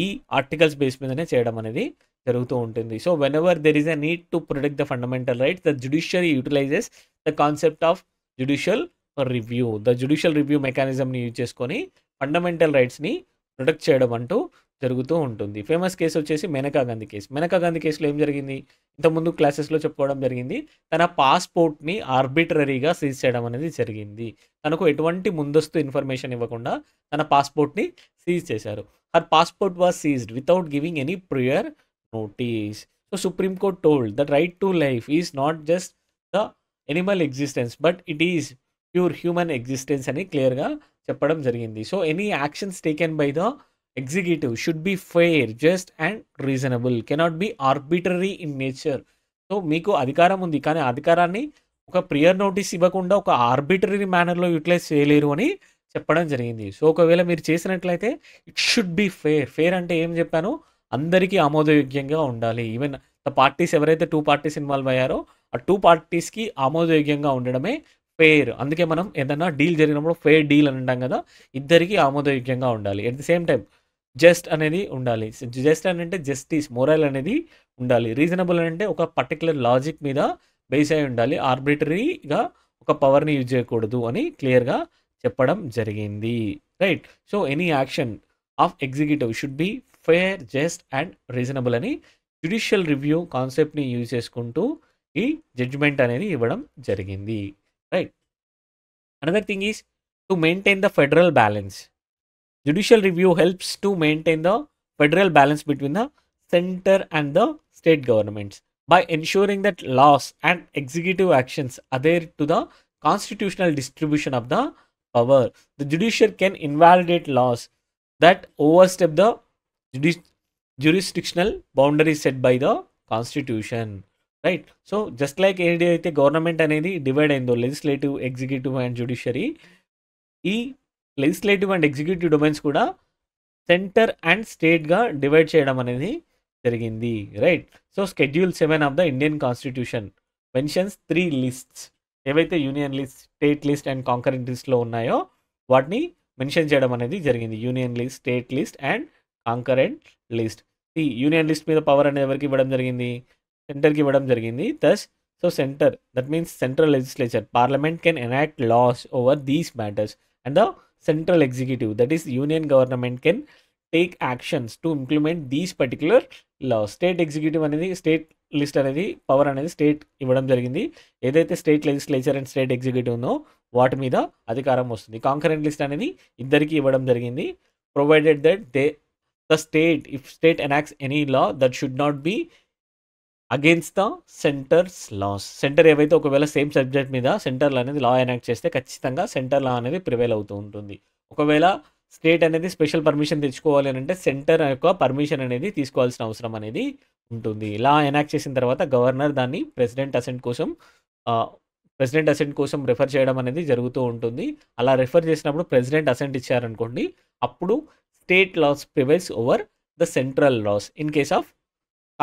ఈ ఆర్టికల్స్ బేస్ మీదనే చేయడం అనేది జరుగుతూ ఉంటుంది so whenever there is a need to protect the fundamental right the judiciary utilises the concept of judicial review the judicial review మెకానిజంని యూజ్ చేసుకొని ఫండమెంటల్ రైట్స్ని ప్రొటెక్ట్ చేయడం అంటూ జరుగుతూ ఉంటుంది ఫేమస్ కేసు వచ్చేసి మేనకా గాంధీ కేసు మేనకా గాంధీ కేసులో ఏం జరిగింది ఇంతకుముందు క్లాసెస్లో చెప్పుకోవడం జరిగింది తన పాస్పోర్ట్ని ఆర్బిటరీగా సీజ్ చేయడం అనేది జరిగింది తనకు ఎటువంటి ముందస్తు ఇన్ఫర్మేషన్ ఇవ్వకుండా తన పాస్పోర్ట్ని సీజ్ చేశారు her passport was seized without giving any prior notice so supreme court told that right to life is not just the animal existence but it is pure human existence అని క్లియర్గా చెప్పడం జరిగింది so any actions taken by the executive should be fair just and reasonable cannot be arbitrary in nature so మీకు అధికారం ఉంది కానీ అధికారాన్ని ఒక ప్రియర్ నోటీస్ ఇవ్వకుండా ఒక ఆర్బిటరీ మేనర్లో యూటిలైజ్ చేయలేరు అని చెప్పడం జరిగింది సో ఒకవేళ మీరు చేసినట్లయితే it should be fair fair అంటే ఏం చెప్పాను అందరికీ ఆమోదయోగ్యంగా ఉండాలి ఈవెన్ ద పార్టీస్ ఎవరైతే టూ పార్టీస్ ఇన్వాల్వ్ అయ్యారో ఆ టూ పార్టీస్కి ఆమోదయోగ్యంగా ఉండడమే ఫెయిర్ అందుకే మనం ఏదైనా డీల్ జరిగినప్పుడు ఫెయిర్ డీల్ అని అంటాం కదా ఇద్దరికీ ఆమోదయోగ్యంగా ఉండాలి at the same time just అనేది ఉండాలి జస్ట్ అని అంటే జస్టిస్ మోరల్ అనేది ఉండాలి రీజనబుల్ అని అంటే ఒక పర్టికులర్ లాజిక్ మీద బేస్ అయి ఉండాలి ఆర్బిటరీగా ఒక పవర్ని యూజ్ చేయకూడదు అని క్లియర్గా చెప్పడం జరిగింది right so any action of executive should be fair just and reasonable అని జ్యుడిషియల్ రివ్యూ కాన్సెప్ట్ని యూజ్ చేసుకుంటూ ఈ జడ్జ్మెంట్ అనేది ఇవ్వడం జరిగింది right another thing is to maintain the federal balance Judicial review helps to maintain the federal balance between the center and the state governments by ensuring that laws and executive actions adhere to the constitutional distribution of the power. The judiciary can invalidate laws that overstep the jurisdictional boundaries set by the constitution. Right. just like any like government అయితే government అనేది divide the legislative, executive, and judiciary. E legislative and executive domains కూడా centre and స్టేట్గా divide చేయడం అనేది జరిగింది right so schedule seven of the Indian constitution mentions three lists ఏవైతే union list state list and concurrent లిస్ట్లో ఉన్నాయో వాటిని mention చేయడం అనేది జరిగింది union list state list and concurrent list ఈ యూనియన్ లిస్ట్ మీద పవర్ అనేది ఎవరికి ఇవ్వడం జరిగింది సెంటర్కి ఇవ్వడం జరిగింది thus so centre that means central legislature parliament can enact laws over these matters and the central executive that is union government can take actions to implement these particular law state executive అనేది state list అనేది power అనేది state ఇవ్వడం జరిగింది ఏదైతే state legislature and state executive ఉందో వాటి మీద అధికారం వస్తుంది కాంకరెంట్ లిస్ట్ అనేది ఇద్దరికి ఇవ్వడం జరిగింది provided that they the state if state enacts any law that should not be against the centre's laws centre ఏవైతే ఒకవేళ సేమ్ సబ్జెక్ట్ మీద సెంటర్లు అనేది లా ఎనాక్ట్ చేస్తే ఖచ్చితంగా సెంటర్ లా అనేది ప్రివైల్ అవుతూ ఉంటుంది ఒకవేళ స్టేట్ అనేది స్పెషల్ పర్మిషన్ తెచ్చుకోవాలి అని అంటే సెంటర్ యొక్క పర్మిషన్ అనేది తీసుకోవాల్సిన అవసరం అనేది ఉంటుంది లా ఎనాక్ట్ చేసిన తర్వాత గవర్నర్ దాన్ని ప్రెసిడెంట్ అసెంట్ కోసం ప్రెసిడెంట్ అసెంట్ కోసం రిఫర్ చేయడం అనేది జరుగుతూ ఉంటుంది అలా రిఫర్ చేసినప్పుడు ప్రెసిడెంట్ అసెంట్ ఇచ్చారనుకోండి అప్పుడు state laws prevails over the central laws in case of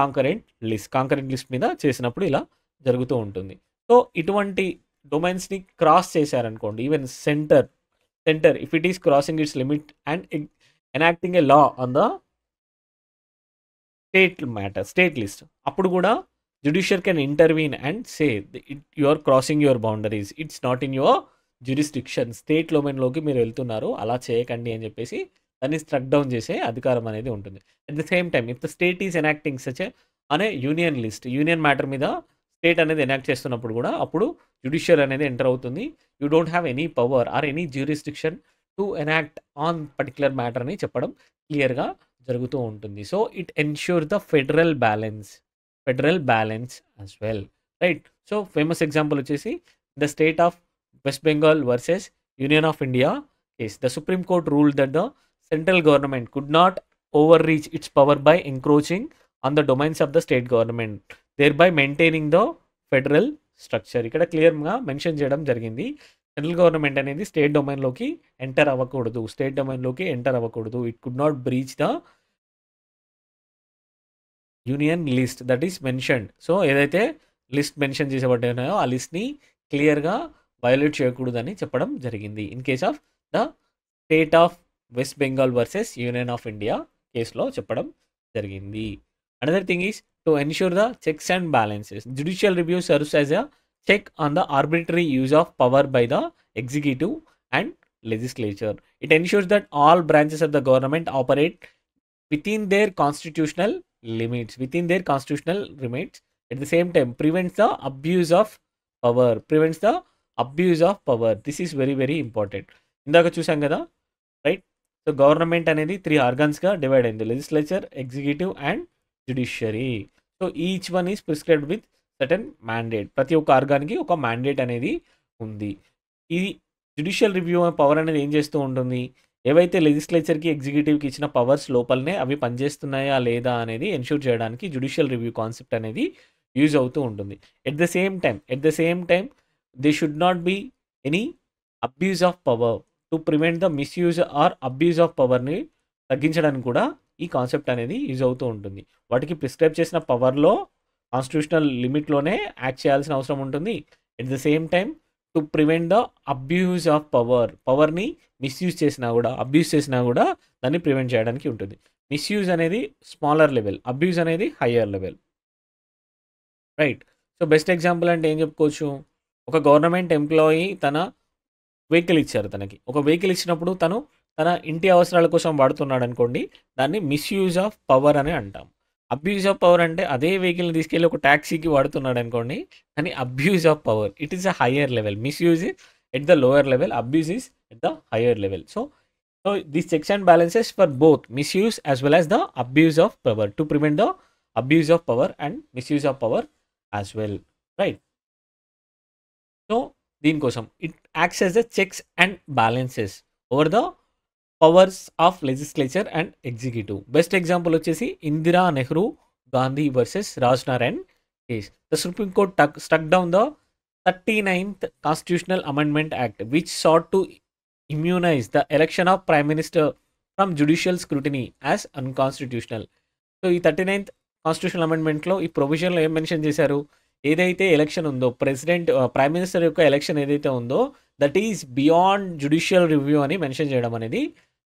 concurrent list concurrent list మీద చేసినప్పుడు ఇలా జరుగుతూ ఉంటుంది సో ఇటువంటి డొమైన్స్ని క్రాస్ చేశారనుకోండి even centre centre if it is crossing its limit and enacting a law on the state matter state list అప్పుడు కూడా judiciary can intervene and say it you are crossing your boundaries it's not in your jurisdiction state డొమైన్లోకి మీరు వెళ్తున్నారు అలా చేయకండి అని చెప్పేసి దాన్ని స్ట్రక్ డౌన్ చేసే అధికారం అనేది ఉంటుంది at the same time if the state is enacting such అనే యూనియన్ లిస్ట్ యూనియన్ మ్యాటర్ మీద స్టేట్ అనేది ఎనాక్ట్ చేస్తున్నప్పుడు కూడా అప్పుడు జ్యుడిషియల్ అనేది ఎంటర్ అవుతుంది you don't have any power or any jurisdiction to enact on particular matter అని చెప్పడం క్లియర్గా జరుగుతూ ఉంటుంది so it ensure the federal balance federal balance as well right so famous example వచ్చేసి the state of West Bengal versus union of India case the supreme court rule that the central government could not overreach its power by encroaching on the domains of the state government thereby maintaining the federal structure ఇక్కడ క్లియర్గా mention చేయడం జరిగింది central government అనేది state డొమైన్లోకి enter అవ్వకూడదు state డొమైన్లోకి enter అవ్వకూడదు it could not breach the union list that is mention so ఏదైతే లిస్ట్ మెన్షన్ చేసేబడ్డాయో ఆ లిస్ట్ని క్లియర్గా వయలేట్ చేయకూడదని చెప్పడం జరిగింది in case of the state of West Bengal versus union of India కేసులో చెప్పడం జరిగింది another thing is to ensure the checks and balances judicial review serves as a check on the arbitrary use of power by the executive and legislature it ensures that all branches of the government operate within their constitutional limits within their constitutional limits at the same time prevents the abuse of power prevents the abuse of power this is very very important ఇందాక చూసాం కదా so government అనేది three ఆర్గాన్స్గా divide అయింది legislature executive and judiciary so each one is prescribed with certain mandate ప్రతి ఒక్క ఆర్గాన్కి ఒక mandate అనేది ఉంది ఇది జ్యుడిషియల్ రివ్యూ పవర్ అనేది ఏం చేస్తూ ఉంటుంది ఏవైతే లెజిస్లేచర్కి ఎగ్జిక్యూటివ్కి ఇచ్చిన పవర్స్ లోపలనే అవి పనిచేస్తున్నాయా లేదా అనేది ఎన్ష్యూర్ చేయడానికి జ్యుడిషియల్ రివ్యూ కాన్సెప్ట్ అనేది యూజ్ అవుతూ ఉంటుంది at the same time at the same time they should not be any abuse of power to prevent the misuse or abuse of పవర్ని తగ్గించడానికి కూడా ఈ కాన్సెప్ట్ అనేది యూజ్ అవుతూ ఉంటుంది వాటికి ప్రిస్క్రైబ్ చేసిన పవర్లో కాన్స్టిట్యూషనల్ లిమిట్లోనే యాక్ట్ చేయాల్సిన అవసరం ఉంటుంది at the same time to prevent the abuse of power పవర్ని మిస్యూజ్ చేసినా కూడా అబ్యూజ్ చేసినా కూడా దాన్ని ప్రివెంట్ చేయడానికి ఉంటుంది మిస్యూజ్ అనేది స్మాలర్ లెవెల్ అబ్యూజ్ అనేది higher level right so best example అంటే ఏం చెప్పుకోవచ్చు ఒక గవర్నమెంట్ ఎంప్లాయీ తన వెహికల్ ఇచ్చారు తనకి ఒక వెహికల్ ఇచ్చినప్పుడు తను తన ఇంటి అవసరాల కోసం వాడుతున్నాడు అనుకోండి దాన్ని మిస్యూజ్ ఆఫ్ పవర్ అని అంటాం అబ్యూజ్ ఆఫ్ పవర్ అంటే అదే వెహికల్ని తీసుకెళ్ళి ఒక ట్యాక్సీకి వాడుతున్నాడు అనుకోండి కానీ abuse of power it is a higher level misuse at the lower level abuse is at the higher level so so this checks and balances for both misuse as well as the abuse of power to prevent the abuse of power and misuse of power as well right so దీనికోసం it acts as the checks and balances over the powers of legislature and executive best example వచ్చేసి Indira Nehru Gandhi versus Raj Narain case the supreme court took struck down the thirty ninth constitutional amendment act which sought to immunise the election of prime minister from judicial scrutiny as unconstitutional so ఈ thirty ninth constitutional అమెండ్మెంట్లో ఈ ప్రొవిజన్లో ఏం mention చేశారు ఏదైతే election ఉందో president prime minister యొక్క election ఏదైతే ఉందో that is beyond judicial review అని మెన్షన్ చేయడం అనేది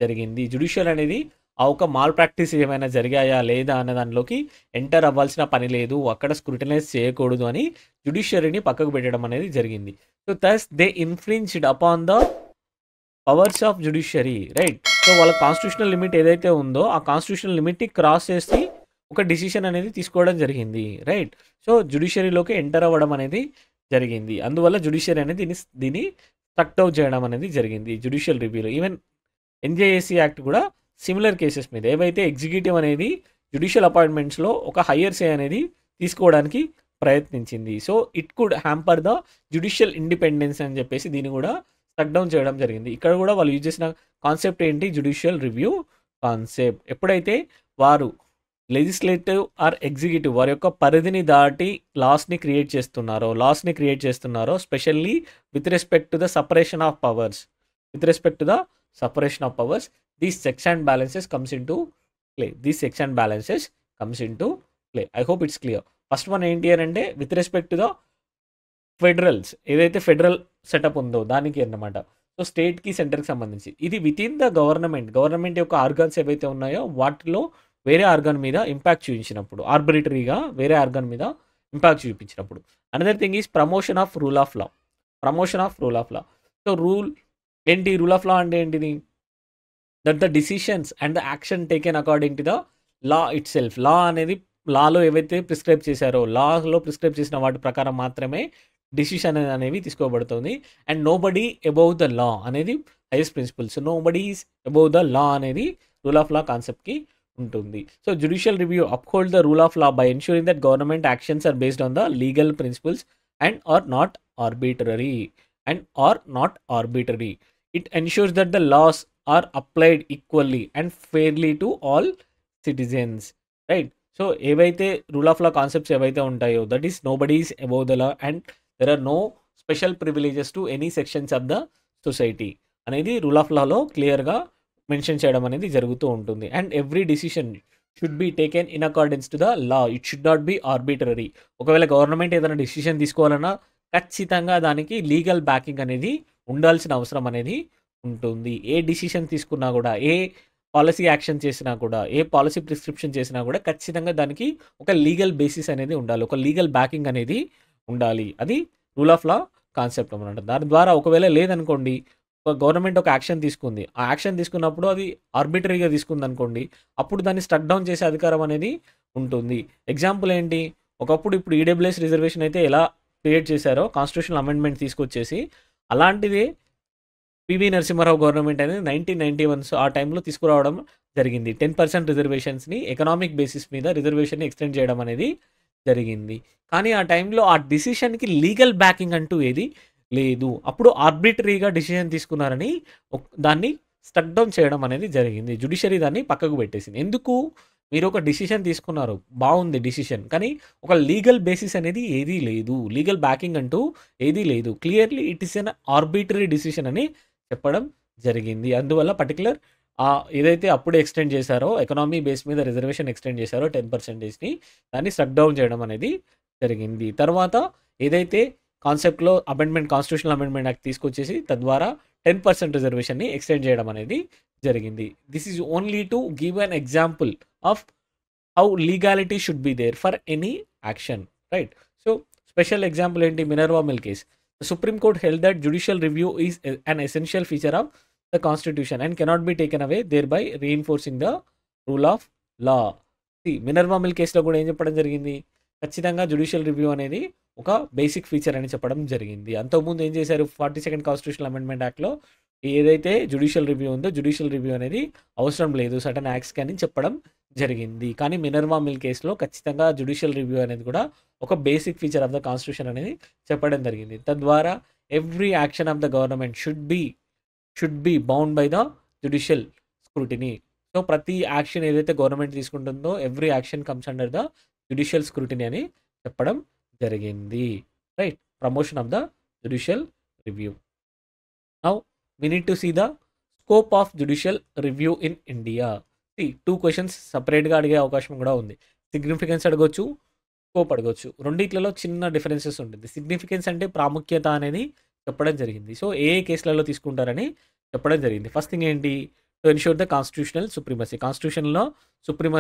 జరిగింది జుడిషియల్ అనేది ఆ ఒక మాల్ ప్రాక్టీస్ ఏమైనా జరిగాయా లేదా అన్న దానిలోకి ఎంటర్ అవ్వాల్సిన పని లేదు అక్కడ స్క్రూటనైజ్ చేయకూడదు అని జుడిషియరీని పక్కకు పెట్టడం అనేది జరిగింది so thus they influenced upon the powers of judiciary right so వాళ్ళ కాన్స్టిట్యూషనల్ లిమిట్ ఏదైతే ఉందో ఆ కాన్స్టిట్యూషనల్ లిమిట్ని క్రాస్ చేసి ఒక డిసిషన్ అనేది తీసుకోవడం జరిగింది రైట్ సో జుడిషియరీలోకి ఎంటర్ అవ్వడం అనేది జరిగింది అందువల్ల జుడిషియరీ అనేది దీన్ని దీన్ని సక్ట్ అవుట్ చేయడం అనేది జరిగింది జుడిషియల్ రివ్యూలో ఈవెన్ ఎన్జేఏసీ యాక్ట్ కూడా సిమిలర్ కేసెస్ మీద ఏవైతే ఎగ్జిక్యూటివ్ అనేది జుడిషియల్ అపాయింట్మెంట్స్లో ఒక హయ్యర్ సే అనేది తీసుకోవడానికి ప్రయత్నించింది so it could hamper the judicial independence అని చెప్పేసి దీన్ని కూడా స్టక్డౌన్ డౌన్ చేయడం జరిగింది ఇక్కడ కూడా వాళ్ళు యూజ్ చేసిన కాన్సెప్ట్ ఏంటి జుడిషియల్ రివ్యూ కాన్సెప్ట్ ఎప్పుడైతే వారు లెజిస్లేటివ్ ఆర్ ఎగ్జిక్యూటివ్ వారి యొక్క పరిధిని దాటి లాస్ని క్రియేట్ చేస్తున్నారో లాస్ని క్రియేట్ చేస్తున్నారో specially with respect to the separation of powers with respect to the separation of powers these checks and balances comes into play these checks and balances comes into play I hope it's clear first one ఏంటి అని అంటే with respect to the federals ఏదైతే federal setup ఉందో దానికి అన్నమాట so స్టేట్కి సెంటర్కి సంబంధించి ఇది within the government government యొక్క ఆర్గాన్స్ ఏవైతే ఉన్నాయో వాటిలో వేరే ఆర్గన్ మీద ఇంపాక్ట్ చూపించినప్పుడు ఆర్బిటరీగా వేరే ఆర్గన్ మీద ఇంపాక్ట్ చూపించినప్పుడు another thing is promotion of rule of law promotion of rule of law so rule ఏంటి రూల్ ఆఫ్ లా అంటే ఏంటిది that the decisions and the action taken according to the law itself law అనేది లాలో ఏవైతే prescribe చేశారో లాలో prescribe చేసిన వాటి ప్రకారం మాత్రమే డిసిషన్ అనేవి తీసుకోబడుతుంది and nobody above the law అనేది highest principles nobody is above the law అనేది రూల్ ఆఫ్ లా కాన్సెప్ట్కి ఉంటుంది so judicial review uphold the rule of law by ensuring that government actions are based on the legal principles and are not arbitrary and are not arbitrary it ensures that the laws are applied equally and fairly to all citizens right so ఏవైతే rule of law concepts ఏవైతే ఉంటాయో that is nobody's above the law and there are no special privileges to any sections of the society అనేది rule of లాలో క్లియర్గా mention చేయడం అనేది జరుగుతూ ఉంటుంది and every decision should be taken in accordance to the law it should not be arbitrary ఒకవేళ government ఏదైనా decision తీసుకోవాలన్నా ఖచ్చితంగా దానికి లీగల్ బ్యాకింగ్ అనేది ఉండాల్సిన అవసరం అనేది ఉంటుంది ఏ డిసిషన్ తీసుకున్నా కూడా ఏ పాలసీ యాక్షన్ చేసినా కూడా ఏ పాలసీ ప్రిస్క్రిప్షన్ చేసినా కూడా ఖచ్చితంగా దానికి ఒక లీగల్ బేసిస్ అనేది ఉండాలి ఒక లీగల్ బ్యాకింగ్ అనేది ఉండాలి అది రూల్ ఆఫ్ లా కాన్సెప్ట్ అనమాట దాని ద్వారా ఒకవేళ లేదనుకోండి గవర్నమెంట్ ఒక యాక్షన్ తీసుకుంది ఆ యాక్షన్ తీసుకున్నప్పుడు అది ఆర్బిటరీగా తీసుకుంది అనుకోండి అప్పుడు దాన్ని స్టక్ డౌన్ చేసే అధికారం అనేది ఉంటుంది ఎగ్జాంపుల్ ఏంటి ఒకప్పుడు ఇప్పుడు ఈడబ్ల్యూఎస్ e రిజర్వేషన్ అయితే ఎలా క్రియేట్ చేశారో కాన్స్టిట్యూషన్ అమెండ్మెంట్ తీసుకొచ్చేసి అలాంటిది పివి నరసింహారావు గవర్నమెంట్ అనేది నైన్టీన్ నైన్టీ వన్స్ ఆ టైంలో తీసుకురావడం జరిగింది టెన్ పర్సెంట్ రిజర్వేషన్స్ని ఎకనామిక్ బేసిస్ మీద రిజర్వేషన్ని ఎక్స్టెండ్ చేయడం అనేది జరిగింది కానీ ఆ టైంలో ఆ డిసిషన్కి లీగల్ బ్యాకింగ్ అంటూ ఏది లేదు అప్పుడు ఆర్బిటరీగా డిసిషన్ తీసుకున్నారని దాన్ని స్టక్ డౌన్ చేయడం అనేది జరిగింది జుడిషరీ దాన్ని పక్కకు పెట్టేసింది ఎందుకు మీరు ఒక డిసిషన్ తీసుకున్నారు బాగుంది డిసిషన్ కానీ ఒక లీగల్ బేసిస్ అనేది ఏదీ లేదు లీగల్ బ్యాకింగ్ అంటూ ఏదీ లేదు clearly it is an arbitrary decision అని చెప్పడం జరిగింది అందువల్ల పర్టికులర్ ఏదైతే అప్పుడు ఎక్స్టెండ్ చేశారో ఎకనామీ బేస్ మీద రిజర్వేషన్ ఎక్స్టెండ్ చేశారో టెన్ పర్సెంటేజ్ని దాన్ని స్టక్ డౌన్ చేయడం అనేది జరిగింది తర్వాత ఏదైతే కాన్సెప్ట్లో అమెండ్మెంట్ కాన్స్టిట్యూషన్ అమెండ్మెంట్ యాక్ట్ తీసుకొచ్చేసి తద్వారా టెన్ పర్సెంట్ రిజర్వేషన్ని ఎక్స్టెండ్ చేయడం అనేది జరిగింది this is only to give an example of how legality should be there for any action right so special example ఏంటి Minerva Mill case supreme court held that judicial review is an essential feature of the constitution and cannot be taken away thereby reinforcing the rule of law Minerva Mill కేసులో కూడా ఏం చెప్పడం జరిగింది ఖచ్చితంగా judicial review అనేది ఒక basic feature అని చెప్పడం జరిగింది అంతకుముందు ఏం చేశారు ఫార్టీ సెకండ్ కాన్స్టిట్యూషన్ అమెండ్మెంట్ యాక్ట్లో ఏదైతే జ్యుడిషియల్ రివ్యూ ఉందో జ్యుడిషియల్ రివ్యూ అనేది అవసరం లేదు సటన్ యాక్స్కి అని చెప్పడం జరిగింది కానీ మినర్వా మిల్ కేసులో ఖచ్చితంగా జ్యుడిషియల్ రివ్యూ అనేది కూడా ఒక basic feature of the constitution అనేది చెప్పడం జరిగింది తద్వారా every action of the government should be should be bound by the judicial scrutiny so ప్రతి యాక్షన్ ఏదైతే గవర్నమెంట్ తీసుకుంటుందో every action comes under the judicial scrutiny అని చెప్పడం జరిగింది right promotion of the judicial review now we need to see the scope of judicial review in India two questions సపరేట్గా అడిగే అవకాశం కూడా ఉంది సిగ్నిఫికెన్స్ అడగొచ్చు స్కోప్ అడగొచ్చు రెండిట్లలో చిన్న డిఫరెన్సెస్ ఉంటుంది సిగ్నిఫికెన్స్ అంటే ప్రాముఖ్యత అనేది చెప్పడం జరిగింది సో ఏ ఏ కేసులలో తీసుకుంటారని చెప్పడం జరిగింది ఫస్ట్ థింగ్ ఏంటి to ensure the constitutional supremacy కాన్స్టిట్యూషన్లో సుప్రీమ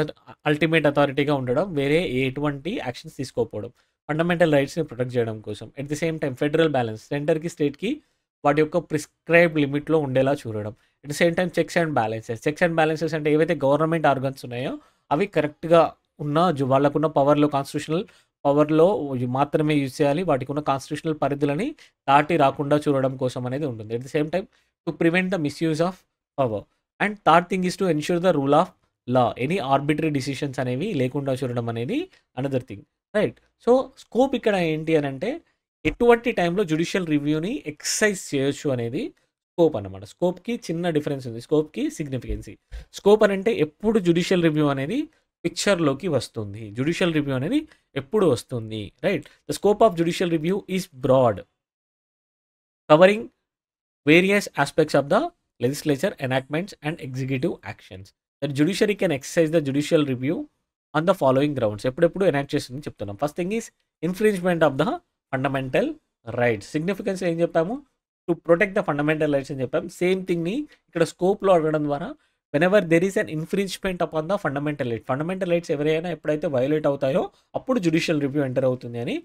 అల్టిమేట్ అథారిటీగా ఉండడం వేరే ఎటువంటి యాక్షన్స్ తీసుకోకపోవడం ఫండమెంటల్ రైట్స్ని ప్రొటెక్ట్ చేయడం కోసం at the same time federal balance సెంటర్కి స్టేట్కి వాటి యొక్క ప్రిస్క్రైబ్ లిమిట్లో ఉండేలా చూడడం at the same time checks and balances checks and balances అంటే ఏవైతే గవర్నమెంట్ ఆర్గన్స్ ఉన్నాయో అవి కరెక్ట్గా ఉన్న వాళ్ళకున్న పవర్లో కాన్స్టిట్యూషనల్ పవర్లో మాత్రమే యూజ్ చేయాలి వాటికి ఉన్న కాన్స్టిట్యూషనల్ పరిధులని దాటి రాకుండా చూడడం కోసం అనేది ఉంటుంది at the same time to prevent the misuse of power and third thing is to ensure the rule of law any arbitrary decisions అనేవి లేకుండా చూడడం అనేది another thing right so scope ఇక్కడ ఏంటి అని అంటే ఎటువంటి టైంలో జుడిషియల్ రివ్యూని ఎక్సర్సైజ్ చేయొచ్చు అనేది స్కోప్ అనమాట స్కోప్కి చిన్న డిఫరెన్స్ ఉంది స్కోప్కి సిగ్నిఫికెన్సీ స్కోప్ అని అంటే ఎప్పుడు జుడిషియల్ రివ్యూ అనేది పిక్చర్లోకి వస్తుంది జుడిషియల్ రివ్యూ అనేది ఎప్పుడు వస్తుంది right the scope of judicial review is broad covering various aspects of the legislature enactments and executive actions The judiciary can exercise the judicial review on the following grounds ఎప్పుడెప్పుడు enact చేస్తుందని చెప్తున్నాం first thing is infringement of the fundamental rights significance ఏం చెప్పాము to protect the fundamental rights అని చెప్పాం same థింగ్ని ఇక్కడ స్కోప్లో అడగడం ద్వారా whenever there is an infringement upon the fundamental right fundamental rights ఎవరైనా ఎప్పుడైతే వయోలేట్ అవుతాయో అప్పుడు జుడిషియల్ రివ్యూ ఎంటర్ అవుతుంది అని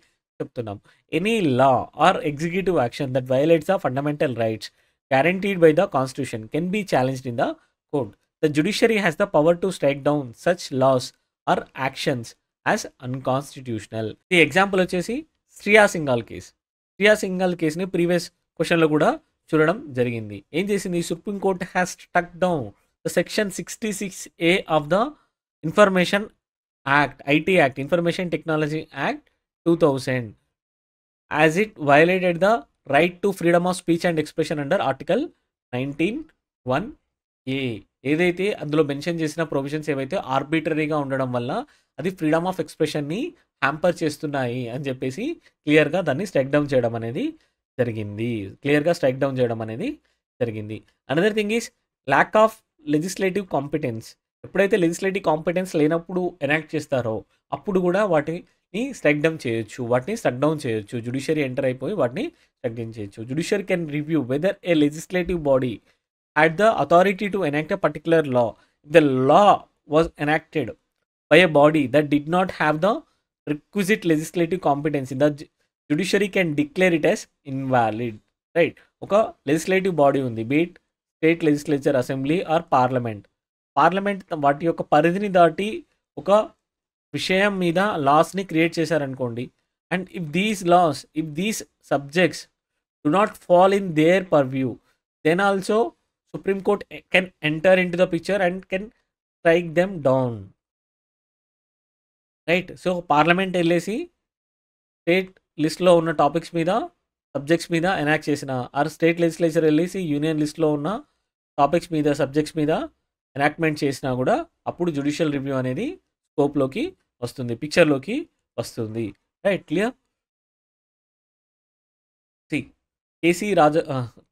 చెప్తున్నాం any law or executive action that violates a fundamental rights guaranteed by the constitution can be challenged in the court. The judiciary has the power to strike down such laws or actions as unconstitutional ఈ example వచ్చేసి Shreya Singhal case Shreya Singhal కేసుని previous క్వశ్చన్లో కూడా చూడడం జరిగింది ఏం చేసింది supreme court has struck down the section sixty six A of the information act IT act information technology act two thousand as it violated the right to freedom of speech and expression under article nineteen one A ఏదైతే అందులో mention చేసిన provisions ఏవైతే ఆర్బిటరీగా ఉండడం వల్ల అది freedom of ఎక్స్ప్రెషన్ని hamper చేస్తున్నాయి అని చెప్పేసి క్లియర్గా దాన్ని స్ట్రైక్ డౌన్ చేయడం అనేది జరిగింది క్లియర్గా స్ట్రైక్ డౌన్ చేయడం అనేది జరిగింది another thing is lack of legislative competence ఎప్పుడైతే లెజిస్లేటివ్ కాంపిటెన్స్ లేనప్పుడు ఎనాక్ట్ చేస్తారో అప్పుడు కూడా వాటి ని స్ట్రక్ డౌన్ చేయొచ్చు వాటిని స్ట్రక్ డౌన్ చేయొచ్చు జుడిషియరీ ఎంటర్ అయిపోయి వాటిని స్ట్రక్ డౌన్ చేయొచ్చు judiciary can review whether a legislative body at the authority to enact a particular law the law was enacted by a body that did not have the requisite legislative competency the judiciary can declare it as invalid right ఒక legislative body ఉంది be it state legislature assembly or parliament parliament వాటి యొక్క పరిధిని దాటి ఒక విషయం మీద లాస్ని క్రియేట్ చేశారనుకోండి and if these laws if these subjects do not fall in their purview then also supreme court can enter in to the picture and can strike them down right so parliament వెళ్ళేసి state లిస్ట్లో ఉన్న topics మీద subjects మీద enact చేసిన or state legislature వెళ్ళేసి union లిస్ట్లో ఉన్న topics మీద సబ్జెక్ట్స్ మీద ఎనాక్ట్మెంట్ చేసినా కూడా అప్పుడు జ్యుడిషియల్ రివ్యూ అనేది స్కోప్లోకి వస్తుంది పిక్చర్లోకి వస్తుంది right clear see K C Raja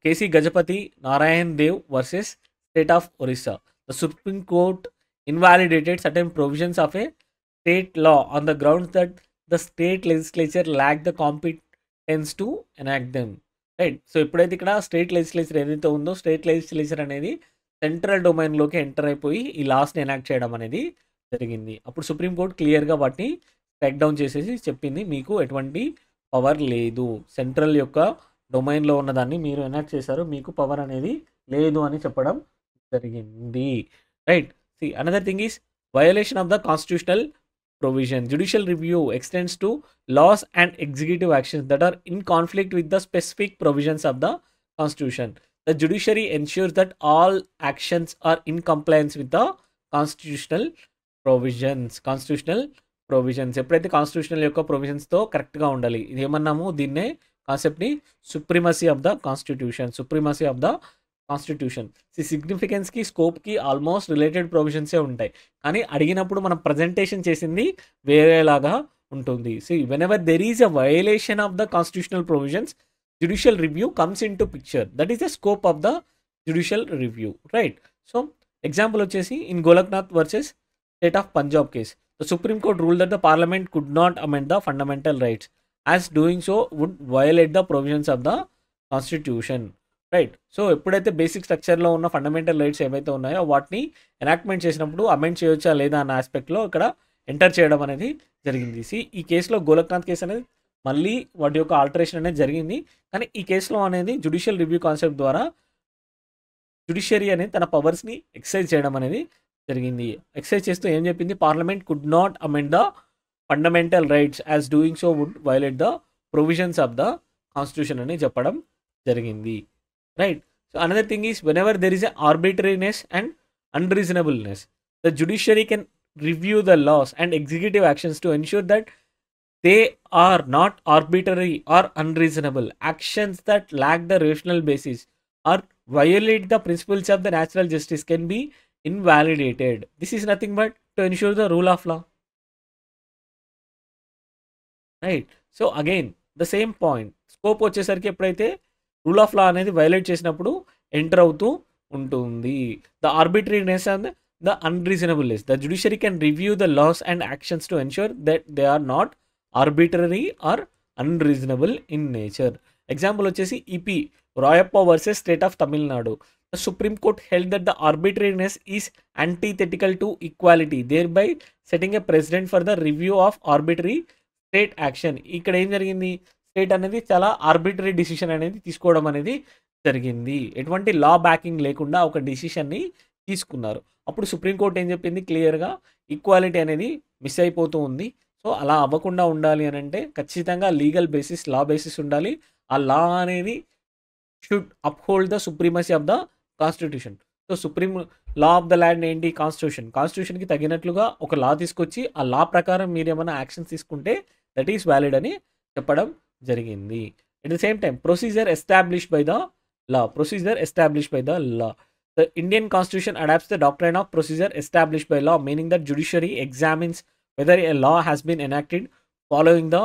K C Gajapati Narayan Dev versus state of Orissa the supreme court invalidated certain provisions of a state law on the grounds that the state legislature lack the competence to enact them right so ఎప్పుడైతే ఇక్కడ state legislature ఏదైతే ఉందో state legislature అనేది central డొమైన్లోకి enter అయిపోయి ఈ లాస్ని enact చేయడం అనేది జరిగింది అప్పుడు సుప్రీంకోర్టు క్లియర్గా వాటిని డౌన్ చేసేసి చెప్పింది మీకు ఎటువంటి పవర్ లేదు సెంట్రల్ యొక్క డొమైన్లో ఉన్నదాన్ని మీరు ఎనాక్ట్ చేశారు మీకు పవర్ అనేది లేదు అని చెప్పడం జరిగింది right see another thing is violation of the constitutional provision judicial review extends to laws and executive actions that are in conflict with the specific provisions of the constitution the judiciary ensure that all actions are in compliance with the constitutional provisions constitutional provisions ఎప్పుడైతే constitutional యొక్క ప్రొవిజన్స్తో కరెక్ట్గా ఉండాలి ఇది ఏమన్నాము దీన్నే కాన్సెప్ట్ని supremacy of the constitution supremacy of the constitution ఈ సిగ్నిఫికెన్స్కి స్కోప్కి ఆల్మోస్ట్ రిలేటెడ్ ప్రొవిజన్సే ఉంటాయి కానీ అడిగినప్పుడు మనం ప్రజెంటేషన్ చేసింది వేరేలాగా ఉంటుంది so whenever there is a violation of the constitutional provisions judicial review comes into picture that is the scope of the judicial review right so example వచ్చేసి in Golaknath versus state of Punjab case the supreme court rule that the parliament could not amend the fundamental rights as doing so would violate the provisions of the constitution right so ఎప్పుడైతే basic స్ట్రక్చర్లో ఉన్న fundamental rights ఏవైతే ఉన్నాయో వాటిని enactment చేసినప్పుడు amend చేయొచ్చా లేదా అన్న ఆస్పెక్ట్లో ఇక్కడ ఎంటర్ చేయడం అనేది జరిగింది సి ఈ కేసులో గోలక్నాథ్ కేసు అనేది మళ్ళీ వాటి యొక్క ఆల్టరేషన్ అనేది జరిగింది కానీ ఈ కేసులో అనేది జుడిషియల్ రివ్యూ కాన్సెప్ట్ ద్వారా జుడిషియరీ అనేది తన పవర్స్ని ఎక్సైజ్ చేయడం అనేది జరిగింది ఎక్సైజ్ చేస్తూ ఏం చెప్పింది parliament could not amend the fundamental rights as doing so would violate the provisions of the constitution అని చెప్పడం జరిగింది right so another thing is whenever there is a arbitrariness and unreasonableness the judiciary can review the laws and executive actions to ensure that they are not arbitrary or unreasonable actions that lack the rational basis or violate the principles of the natural justice can be invalidated. This is nothing but to ensure the rule of law. Right so again the same point scope వచ్చేసరికి ఎప్పుడైతే rule of లా అనేది violate చేసినప్పుడు enter అవుతూ ఉంటుంది the arbitrariness and the unreasonableness the judiciary can review the laws and actions to ensure that they are not arbitrary or unreasonable in nature example వచ్చేసి E P Royappa versus state of Tamil Nadu the Supreme Court held that the arbitrariness is antithetical to equality, thereby setting a precedent for the review of arbitrary state action ఇక్కడ ఏం జరిగింది state అనేది చాలా arbitrary decision అనేది తీసుకోవడం అనేది జరిగింది ఎటువంటి లా బ్యాకింగ్ లేకుండా ఒక డిసిషన్ని తీసుకున్నారు అప్పుడు సుప్రీంకోర్టు ఏం చెప్పింది క్లియర్గా ఈక్వాలిటీ అనేది మిస్ అయిపోతూ ఉంది సో అలా అవ్వకుండా ఉండాలి అని అంటే ఖచ్చితంగా లీగల్ బేసిస్ లా బేసిస్ ఉండాలి ఆ లా అనేది should uphold the supremacy of the constitution so supreme law of the land ఏంటి కాన్స్టిట్యూషన్ కాన్స్టిట్యూషన్కి తగినట్లుగా ఒక లా తీసుకొచ్చి ఆ లా ప్రకారం మీరు ఏమైనా యాక్షన్స్ తీసుకుంటే దట్ ఈస్ వ్యాలిడ్ అని చెప్పడం జరిగింది at the same time procedure establish by the law procedure establish by the law the Indian constitution adopts the doctrine of procedure establish by law meaning that judiciary examines whether a law has been enacted following the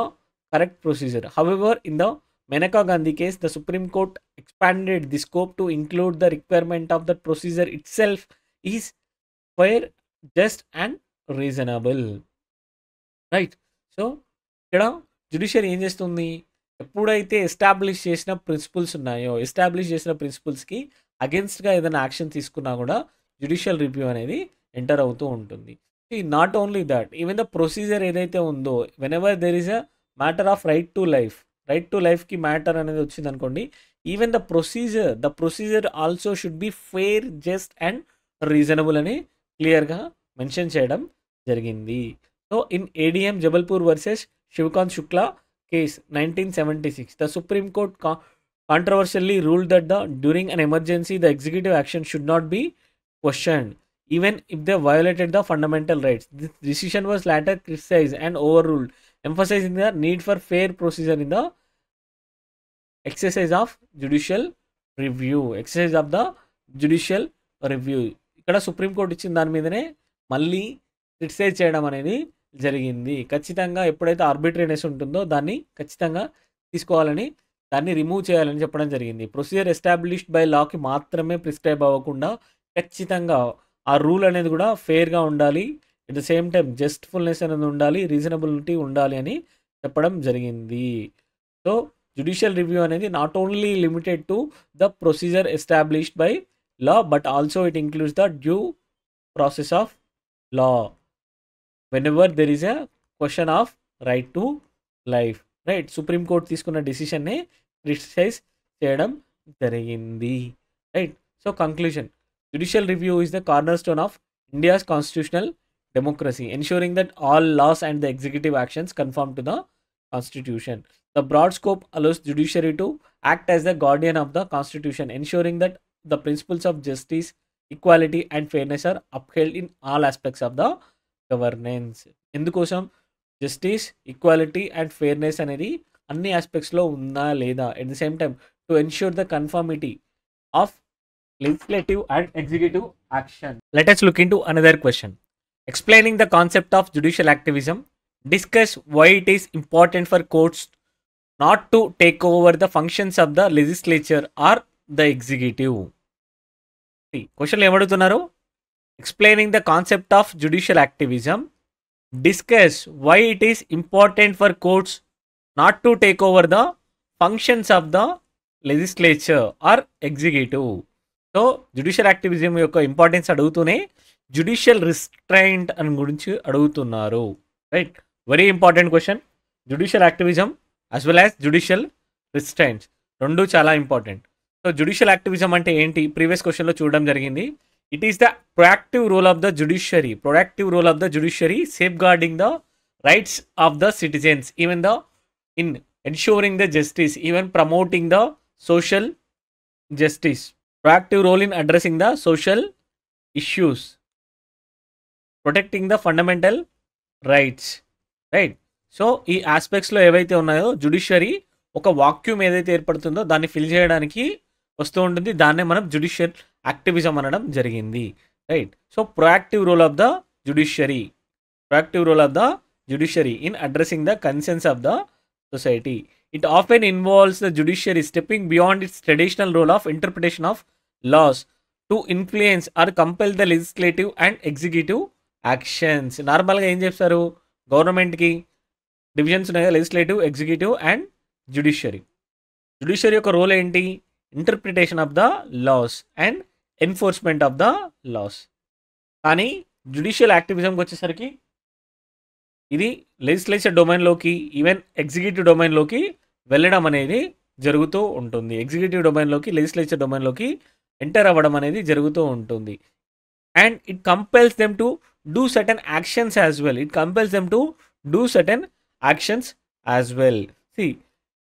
correct procedure ever in the Menaka Gandhi case, the Supreme expanded expanded scope to include the requirement of of procedure itself is fair just and reasonable right so ఇక్కడ judiciary ఏం చేస్తుంది ఎప్పుడైతే establish చేసిన principles ఉన్నాయో establish చేసిన ప్రిన్సిపల్స్కి అగెన్స్ట్గా ఏదైనా action తీసుకున్నా కూడా జ్యుడిషియల్ రివ్యూ అనేది ఎంటర్ అవుతూ ఉంటుంది ఈ not only that even the procedure ఏదైతే ఉందో whenever there is a matter of right to life right to లైఫ్కి మ్యాటర్ అనేది వచ్చింది అనుకోండి even the procedure the procedure also should be fair just and reasonable అని క్లియర్గా mention చేయడం జరిగింది so in A D M Jabalpur versus Shivkant Shukla case nineteen seventy six the supreme court కా controversially rule that the during an emergency the executive action should not be question even if the violated the fundamental rights this decision was later criticise and overruled in the need for fair procedure in the exercise of judicial review exercise of the judicial review ఇక్కడ supreme court ఇచ్చిన దాని మీదనే మళ్ళీ criticise చేయడం అనేది జరిగింది ఖచ్చితంగా ఎప్పుడైతే ఆర్బిటరీనెస్ ఉంటుందో దాన్ని ఖచ్చితంగా తీసుకోవాలని దాన్ని రిమూవ్ చేయాలని చెప్పడం జరిగింది ప్రొసీజర్ ఎస్టాబ్లిష్డ్ బై లాకి మాత్రమే ప్రిస్క్రైబ్ అవ్వకుండా ఖచ్చితంగా ఆ రూల్ అనేది కూడా ఫేర్గా ఉండాలి at the same time justfulness అనేది ఉండాలి రీజనబిలిటీ ఉండాలి అని చెప్పడం జరిగింది సో జుడిషియల్ రివ్యూ అనేది not only limited to the procedure established by law but also it includes the due process of law whenever there is a question of right to life right supreme court తీసుకున్న డిసిషన్ని criticise చేయడం జరిగింది right so conclusion judicial review is the cornerstone of India's constitutional democracy, ensuring that all laws and the executive actions conform to the constitution. The broad scope allows judiciary to act as the guardian of the constitution, ensuring that the principles of justice, equality, and fairness are upheld in all aspects of the governance. In the course of justice, equality, and fairness are any, any aspects lo unna leda. At the same time, to ensure the conformity of legislative and executive action. Let us look into another question. Explaining the concept of judicial activism, discuss why it is important for courts not to take over the functions of the legislature or the executive. క్వశ్చన్లు ఏమడుగుతున్నారు explaining the concept of judicial activism discuss why it is important for courts not to take over the functions of the legislature or executive so judicial activism యొక్క importance అడుగుతూనే judicial restraint అని గురించి అడుగుతున్నారు right very important question judicial activism as well as judicial restraints రెండు చాలా important so judicial activism అంటే ఏంటి previous క్వశ్చన్లో చూడడం జరిగింది it is the proactive role of the judiciary proactive role of the judiciary safeguarding the rights of the citizens even the in ensuring the justice even promoting the social justice proactive role in addressing the social issues protecting the fundamental rights right so ఈ ఆస్పెక్ట్స్లో ఏవైతే ఉన్నాయో judiciary ఒక vacuum ఏదైతే ఏర్పడుతుందో దాన్ని fill చేయడానికి వస్తూ ఉంటుంది దాన్నే మనం జుడిషియల్ యాక్టివిజం అనడం జరిగింది right so proactive role of the judiciary proactive role of the judiciary in addressing the concerns of the society it often involves the judiciary stepping beyond its traditional role of interpretation of laws to influence or compel the legislative and executive actions నార్మల్గా ఏం చెప్తారు గవర్నమెంట్కి divisions ఉన్నాయి legislative executive and judiciary judiciary యొక్క role ఏంటి interpretation of the laws and enforcement of the laws కానీ judicial యాక్టివిజంకి వచ్చేసరికి ఇది లెజిస్లేచర్ డొమైన్లోకి ఈవెన్ ఎగ్జిక్యూటివ్ డొమైన్లోకి వెళ్ళడం అనేది జరుగుతూ ఉంటుంది ఎగ్జిక్యూటివ్ డొమైన్లోకి లెజిస్లేచర్ డొమైన్లోకి ఎంటర్ అవ్వడం అనేది జరుగుతూ ఉంటుంది and it compels them to do certain actions as well. It compels them to do certain actions as well. See,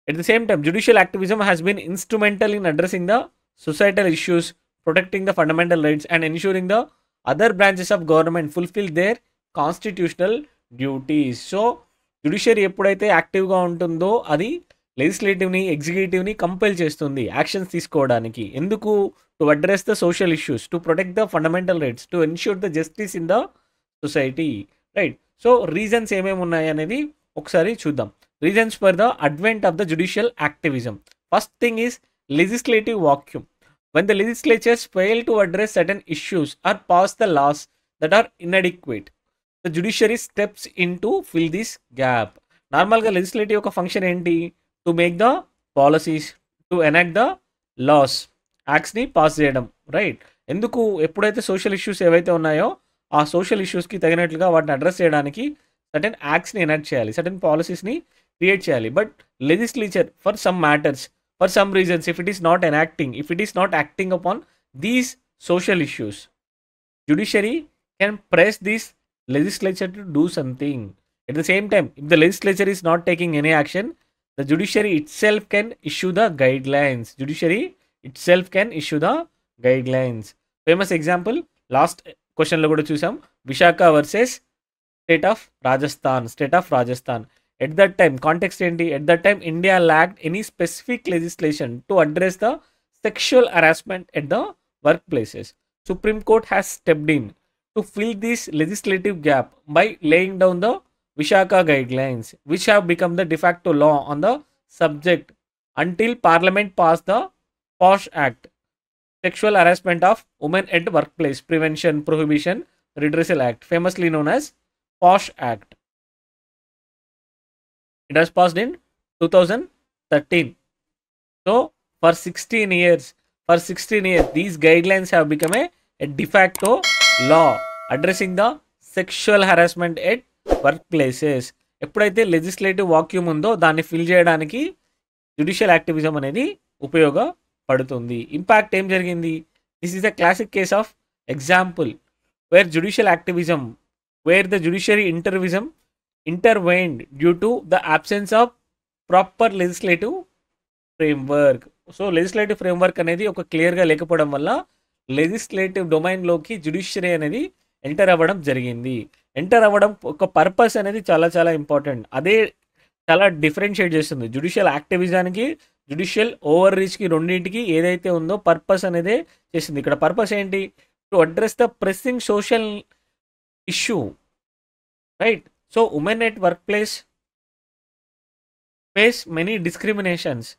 at the same time, judicial activism has been instrumental in addressing the societal issues, protecting the fundamental rights, and ensuring the other branches of government fulfill their constitutional duties so judiciary ఎప్పుడైతే యాక్టివ్గా ఉంటుందో అది లెజిస్లేటివ్ని ఎగ్జిక్యూటివ్ని compel చేస్తుంది actions తీసుకోవడానికి ఎందుకు to address the social issues to protect the fundamental rights to ensure the justice in the society right so reasons ఏమేమి ఉన్నాయి అనేది ఒకసారి చూద్దాం reasons for the advent of the judicial activism first thing is legislative vacuum when the legislatures fail to address certain issues or pass the laws that are inadequate the judiciary steps in to fill this gap నార్మల్గా legislative ఒక function ఏంటి to make the policies to enact the laws యాక్ట్స్ని pass చేయడం right ఎందుకు ఎప్పుడైతే social issues ఏవైతే ఉన్నాయో ఆ సోషల్ ఇష్యూస్కి తగినట్లుగా వాటిని అడ్రస్ చేయడానికి సర్టెన్ యాక్ట్స్ని ఎనాక్ట్ చేయాలి సర్టెన్ పాలసీస్ని క్రియేట్ చేయాలి but legislature for some matters for some reasons if it is not enacting if it is not acting upon these social issues judiciary can press these legislature to do something at the same time if the legislature is not taking any action the judiciary itself can issue the guidelines judiciary itself can issue the guide lines famous example last క్వశ్చన్లో కూడా చూసాం Vishaka versus state of Rajasthan state of Rajasthan at that time context ఏంటి at that time India lack any specific legislation to address the sexual harassment at the workplaces Supreme court has stepped in to fill this legislative gap by laying down the Vishaka guidelines which have become the de facto law on the subject until parliament pass the POSH act Sexual Harassment of Women at Workplace Prevention Prohibition Redressal Act, famously known as POSH Act. It was passed in 2013. So, for 16 years, for 16 years, these guidelines have become a, a de facto law addressing the sexual harassment at workplaces ఎప్పుడైతే legislative vacuum ఉందో దాన్ని fill చేయడానికి judicial activism అనేది ఉపయోగ పడుతుంది impact ఏం జరిగింది this is the classic case of example where judicial activism where the judiciary ఇంటర్విజం intervened due to the absence of proper legislative framework so legislative framework అనేది ఒక క్లియర్గా లేకపోవడం వల్ల లెజిస్లేటివ్ డొమైన్లోకి జుడిషియరీ అనేది ఎంటర్ అవ్వడం జరిగింది ఎంటర్ అవ్వడం ఒక పర్పస్ అనేది చాలా చాలా ఇంపార్టెంట్ అదే చాలా డిఫరెన్షియేట్ చేస్తుంది జుడిషియల్ యాక్టివిజానికి జుడిషియల్ ఓవర్ రీచ్కి రెండింటికి ఏదైతే ఉందో పర్పస్ అనేది చేసింది ఇక్కడ పర్పస్ ఏంటి to address the pressing social issue right so women at workplace face many discriminations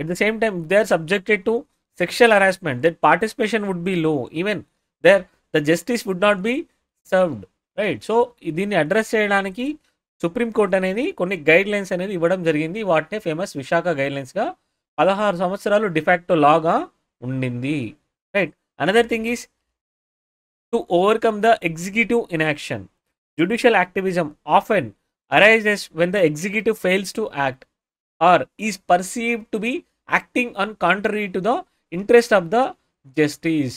at the same time they are subjected to sexual harassment that participation would be low even there the justice would not be served right so దీన్ని address చేయడానికి supreme court అనేది కొన్ని guide lines అనేది ఇవ్వడం జరిగింది వాటినే famous Visakha guide లైన్స్గా పదహారు సంవత్సరాలు డిఫాక్టో లాగా ఉండింది right another thing is to overcome the executive inaction judicial activism often arises when the executive fails to act or is perceive to be acting an contrary to the interest of the justice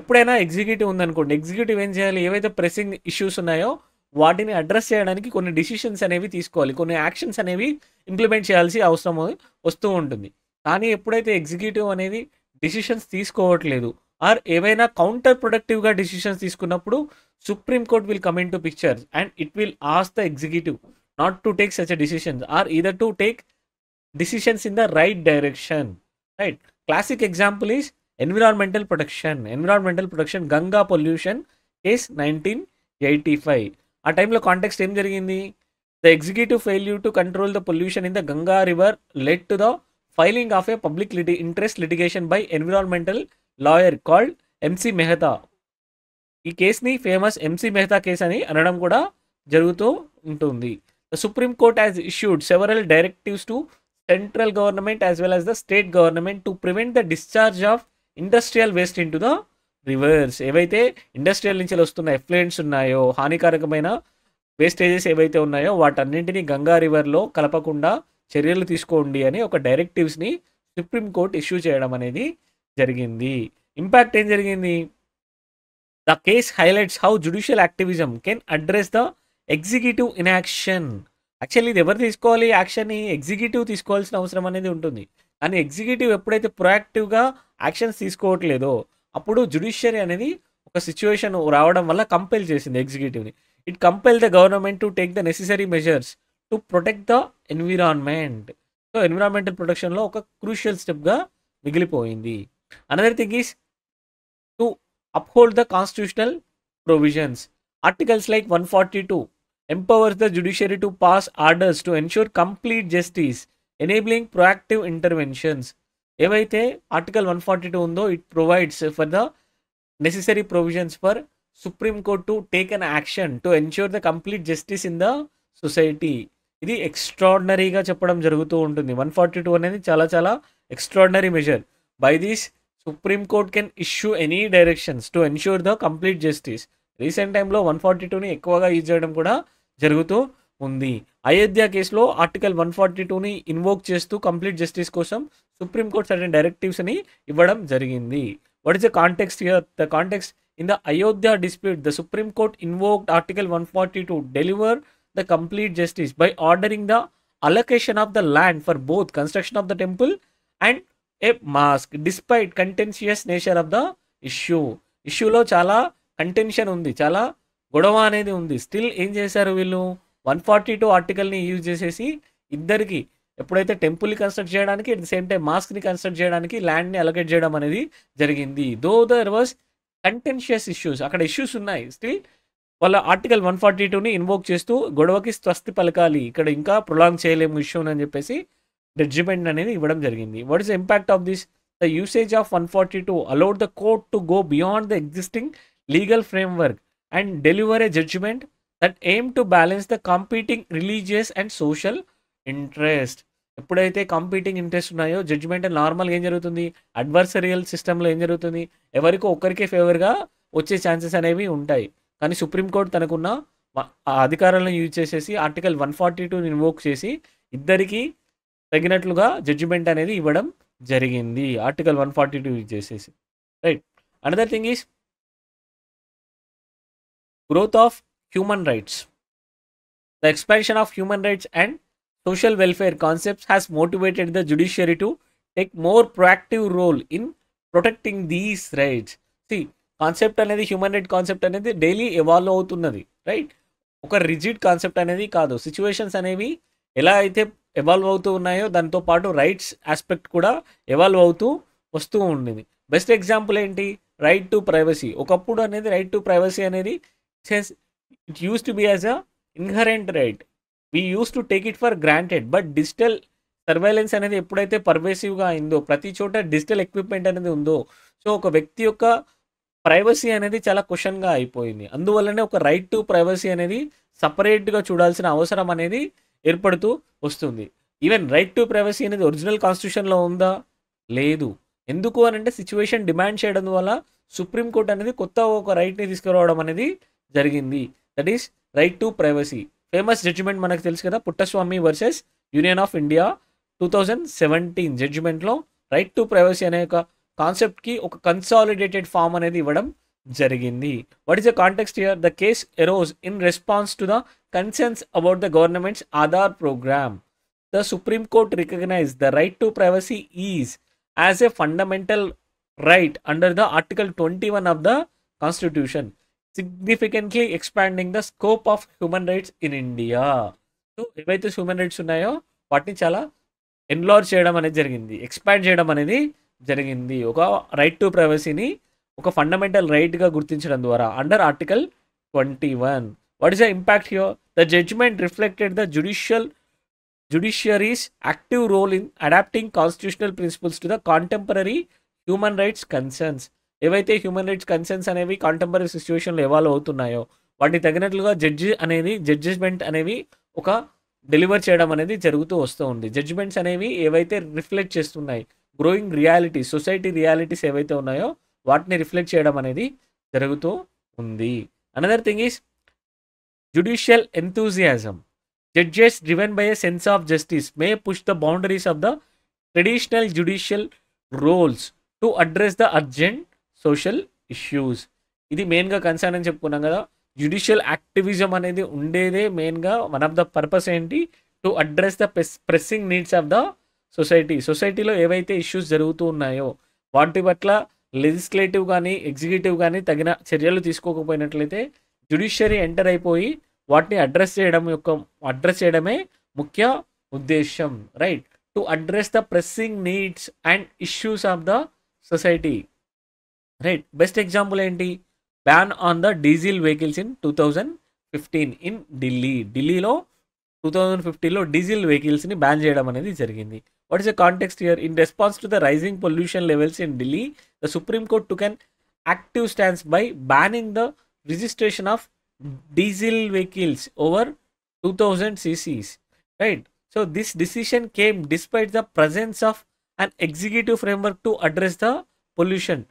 ఎప్పుడైనా executive ఉందనుకోండి executive ఏం చేయాలి ఏవైతే pressing issues ఉన్నాయో వాటిని address చేయడానికి కొన్ని decisions అనేవి తీసుకోవాలి కొన్ని యాక్షన్స్ అనేవి ఇంప్లిమెంట్ చేయాల్సి అవసరం వస్తూ ఉంటుంది కానీ ఎప్పుడైతే ఎగ్జిక్యూటివ్ అనేది డిసిషన్స్ తీసుకోవట్లేదు ఆర్ ఏవైనా కౌంటర్ ప్రొడక్టివ్గా డిసిషన్స్ తీసుకున్నప్పుడు Supreme Court will come in to pictures and it will ask the executive not to take such decisions or either to take decisions in the right direction right classic example is environmental protection environmental protection Ganga pollution case nineteen eighty five ఆ టైంలో context ఏం జరిగింది the executive failure to control the pollution in the Ganga river let to the filing of A public లిటి interest litigation by environmental lawyer called M C Mehta ఈ కేసుని famous MC Mehta case అని అనడం కూడా జరుగుతూ ఉంటుంది the supreme court has issued several directives to central government as well as the state government to prevent the discharge of industrial waste in to the rivers ఏవైతే industrial నుంచి వస్తున్న effluents ఉన్నాయో హానికారకమైన wastages ఏవైతే ఉన్నాయో వాటన్నింటినీ గంగా రివర్లో కలపకుండా చర్యలు తీసుకోండి అని ఒక డైరెక్టివ్స్ని సుప్రీంకోర్టు ఇష్యూ చేయడం అనేది జరిగింది ఇంపాక్ట్ ఏం జరిగింది the case highlights how judicial activism can address the executive inaction actually ఇది ఎవరు తీసుకోవాలి యాక్షన్ని ఎగ్జిక్యూటివ్ తీసుకోవాల్సిన అవసరం అనేది ఉంటుంది కానీ ఎగ్జిక్యూటివ్ ఎప్పుడైతే ప్రొయాక్టివ్గా యాక్షన్స్ తీసుకోవట్లేదో అప్పుడు జుడిషియరీ అనేది ఒక సిచ్యువేషన్ రావడం వల్ల కంపెల్ చేసింది ఎగ్జిక్యూటివ్ని it compel the government to take the necessary measures to protect the environment so environmental ప్రొటెక్షన్లో ఒక క్రూషియల్ స్టెప్గా మిగిలిపోయింది another thing is to uphold the constitutional provisions articles like one forty two empowers the judiciary to pass orders to ensure complete justice enabling proactive interventions ఏవైతే article one forty two ఉందో it provides for the necessary provisions for Supreme court to take an action to ensure the complete justice in the society ఇది ఎక్స్ట్రాడినరీగా చెప్పడం జరుగుతూ ఉంటుంది one forty two అనేది చాలా చాలా extraordinary measure by these Supreme court can issue any directions to ensure the complete justice recent టైంలో one forty టూని ఎక్కువగా యూజ్ చేయడం కూడా జరుగుతూ ఉంది అయోధ్య కేసులో ఆర్టికల్ వన్ ఫార్టీ టూని ఇన్వోక్ చేస్తూ కంప్లీట్ జస్టిస్ కోసం సుప్రీంకోర్ట్ సర్టన్ డైరెక్టివ్స్ని ఇవ్వడం జరిగింది what is the context here the context in the Ayodhya dispute the supreme Court invoked article one forty two deliver the complete justice by ordering the allocation of the land for both construction of the temple and a mosque despite contentious nature of the issue ఇష్యూలో చాలా contention ఉంది చాలా గొడవ అనేది ఉంది still ఏం చేశారు వీళ్ళు వన్ ఫార్టీ టూ ఆర్టికల్ని యూజ్ చేసేసి ఇద్దరికి ఎప్పుడైతే టెంపుల్ని కన్స్ట్రక్ట్ చేయడానికి అట్ ద సేమ్ టైం మాస్క్ని కన్స్ట్రక్ట్ చేయడానికి ల్యాండ్ని అలొకేట్ చేయడం అనేది జరిగింది though there was contentious issues అక్కడ ఇష్యూస్ ఉన్నాయి స్టిల్ వాళ్ళ ఆర్టికల్ వన్ ఫార్టీ టూని ఇన్వోక్ చేస్తూ గొడవకి స్వస్తి పలకాలి ఇక్కడ ఇంకా ప్రొలాంగ్ చేయలేము విషయం అని చెప్పేసి జడ్జిమెంట్ అనేది ఇవ్వడం జరిగింది what is impact of this the usage of one forty two allowed the court to go beyond the existing legal framework and deliver a judgement that aim to balance the competing religious and social interest ఎప్పుడైతే competing interest ఉన్నాయో judgement నార్మల్గా ఏం జరుగుతుంది అడ్వర్సరియల్ సిస్టంలో ఏం జరుగుతుంది ఎవరికో ఒకరికే ఫేవర్గా వచ్చే ఛాన్సెస్ అనేవి ఉంటాయి కానీ సుప్రీంకోర్టు తనకున్న అధికారాలను యూజ్ చేసేసి ఆర్టికల్ వన్ ఫార్టీ టూని ఇన్వోక్ చేసి ఇద్దరికీ తగినట్లుగా జడ్జిమెంట్ అనేది ఇవ్వడం జరిగింది article one forty two use చేసేసి right another thing is growth of human rights the expansion of human rights and social welfare concepts has motivated the judiciary to take more proactive role in protecting these rights సి concept అనేది human right concept అనేది daily evolve అవుతున్నది right ఒక rigid concept అనేది కాదు situations అనేవి ఎలా అయితే ఎవాల్వ్ అవుతూ ఉన్నాయో దాంతో పాటు రైట్స్ ఆస్పెక్ట్ కూడా ఎవాల్వ్ అవుతూ వస్తూ ఉండేది బెస్ట్ ఎగ్జాంపుల్ ఏంటి రైట్ టు ప్రైవసీ ఒకప్పుడు అనేది రైట్ టు ప్రైవసీ అనేది it use to be as a inherent right we use to take it for granted but digital surveillance అనేది ఎప్పుడైతే పర్వేసివ్గా అయిందో ప్రతి చోట డిజిటల్ ఎక్విప్మెంట్ అనేది ఉందో సో ఒక వ్యక్తి యొక్క ప్రైవసీ అనేది చాలా క్వశ్చన్గా అయిపోయింది అందువల్లనే ఒక రైట్ టు ప్రైవసీ అనేది సపరేట్గా చూడాల్సిన అవసరం అనేది ఏర్పడుతూ వస్తుంది ఈవెన్ రైట్ టు ప్రైవసీ అనేది ఒరిజినల్ కాన్స్టిట్యూషన్లో ఉందా లేదు ఎందుకు అని అంటే సిచ్యువేషన్ డిమాండ్ చేయడం వల్ల సుప్రీంకోర్టు అనేది కొత్త ఒక రైట్ని తీసుకురావడం అనేది జరిగింది that is right to privacy famous judgement మనకు తెలుసు కదా Puttaswamy versus union of India two thousand seventeen జడ్జిమెంట్లో రైట్ టు ప్రైవసీ అనే ఒక కాన్సెప్ట్కి ఒక కన్సాలిడేటెడ్ ఫామ్ అనేది ఇవ్వడం జరిగింది what is the context here the case arose in response to the concerns about the government's Aadhaar program the supreme Court recognize the right to privacy is as a fundamental right under the article twenty one of the constitution significantly expanding the scope of human rights in India so ఏవైతే human rights ఉన్నాయో వాటిని చాలా enlarge చేయడం అనేది జరిగింది expand చేయడం అనేది జరిగింది ఒక రైట్ టు ప్రైవసీని ఒక ఫండమెంటల్ రైట్గా గుర్తించడం ద్వారా under article twenty one what is the impact here the judgement reflected the judicial judiciary's active role in adapting constitutional principles to the contemporary human rights concerns ఏవైతే human rights concerns అనేవి contemporary సిచ్యువేషన్లో evolve అవుతున్నాయో వాటిని తగినట్లుగా judge అనేది judgement అనేవి ఒక deliver చేయడం అనేది జరుగుతూ వస్తూ ఉంది జడ్జిమెంట్స్ అనేవి ఏవైతే రిఫ్లెక్ట్ చేస్తున్నాయి గ్రోయింగ్ రియాలిటీ సొసైటీ రియాలిటీస్ ఏవైతే ఉన్నాయో వాటిని రిఫ్లెక్ట్ చేయడం అనేది జరుగుతూ ఉంది another thing is judicial enthusiasm judges driven by a sense of justice may push the boundaries of the traditional judicial roles to address the urgent social issues ఇది మెయిన్గా concern అని చెప్పుకున్నాం కదా జుడిషియల్ యాక్టివిజం అనేది ఉండేదే మెయిన్గా వన్ ఆఫ్ ద పర్పస్ ఏంటి to address the press pressing needs of the society సొసైటీలో ఏవైతే ఇష్యూస్ జరుగుతూ ఉన్నాయో వాటి పట్ల లెజిస్లేటివ్ కానీ ఎగ్జిక్యూటివ్ కానీ తగిన చర్యలు తీసుకోకపోయినట్లయితే జ్యుడిషియరీ ఎంటర్ అయిపోయి వాటిని అడ్రస్ చేయడం యొక్క అడ్రస్ చేయడమే ముఖ్య ఉద్దేశం right to address the pressing needs and issues of the society right best example ఏంటి ban on the diesel vehicles in two thousand fifteen in Delhi ఢిల్లీలో టూ థౌజండ్ ఫిఫ్టీలో డీజిల్ వెహికల్స్ని బ్యాన్ చేయడం అనేది జరిగింది what is the context year in response to the rising pollution levels in Delhi the supreme court to can active stands by banning the registration of diesel vehicles over two thousand CCs right so this decision came despite the presence of an executive framework to address the pollution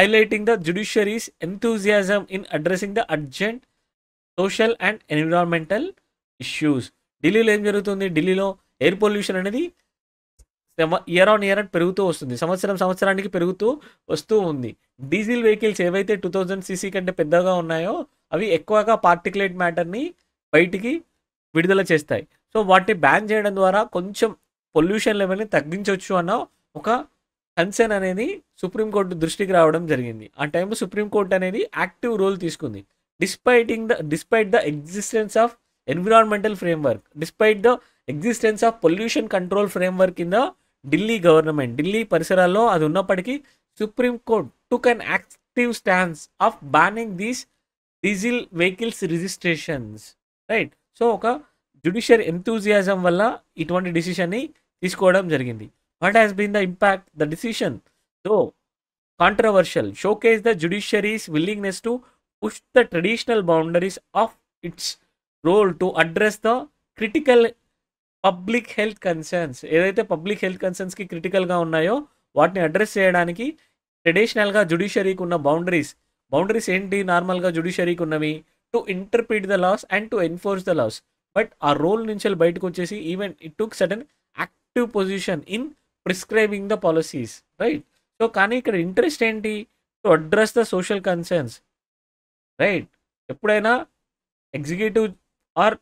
highlighting the judiciary's enthusiasm in addressing the urgent social and environmental issues ఢిల్లీలో ఏం జరుగుతుంది ఢిల్లీలో air pollution అనేది year on year పెరుగుతూ వస్తుంది సంవత్సరం సంవత్సరానికి పెరుగుతూ వస్తూ ఉంది డీజిల్ వెహికల్స్ ఏవైతే టూ థౌజండ్ సీసీ కంటే పెద్దగా ఉన్నాయో అవి ఎక్కువగా పార్టికులేట్ మ్యాటర్ని బయటికి విడుదల చేస్తాయి సో వాటిని బ్యాన్ చేయడం ద్వారా కొంచెం పొల్యూషన్ లెవెల్ని తగ్గించవచ్చు అన్న ఒక కన్సర్న్ అనేది సుప్రీంకోర్టు దృష్టికి రావడం జరిగింది ఆ టైంలో సుప్రీంకోర్టు అనేది యాక్టివ్ రోల్ తీసుకుంది despiting the despite the existence of environmental framework despite the existence of pollution control framework in the Delhi government Delhi పరిసరాల్లో అది ఉన్నప్పటికీ Supreme Court took an active stance of banning these diesel vehicles registrations right so ఒక judiciary enthusiasm వల్ల ఇటువంటి డిసిషన్ని తీసుకోవడం జరిగింది what has been the impact the decision so controversial showcase the judiciary's willingness to push the traditional boundaries of its role to address the critical public health concerns ఏదైతే public health కన్సర్న్స్కి క్రిటికల్గా ఉన్నాయో వాటిని అడ్రస్ చేయడానికి ట్రెడిషనల్గా జుడిషియరీకి ఉన్న boundaries boundaries ఏంటి నార్మల్గా జుడిషియరీకి ఉన్నవి to interpret the laws and to enforce the laws but ఆ రోల్ నుంచి బయటకు వచ్చేసి even it took sudden active position in prescribing the policies right so కానీ ఇక్కడ ఇంట్రెస్ట్ ఏంటి to address the social concerns right ఎప్పుడైనా ఎగ్జిక్యూటివ్ ఆర్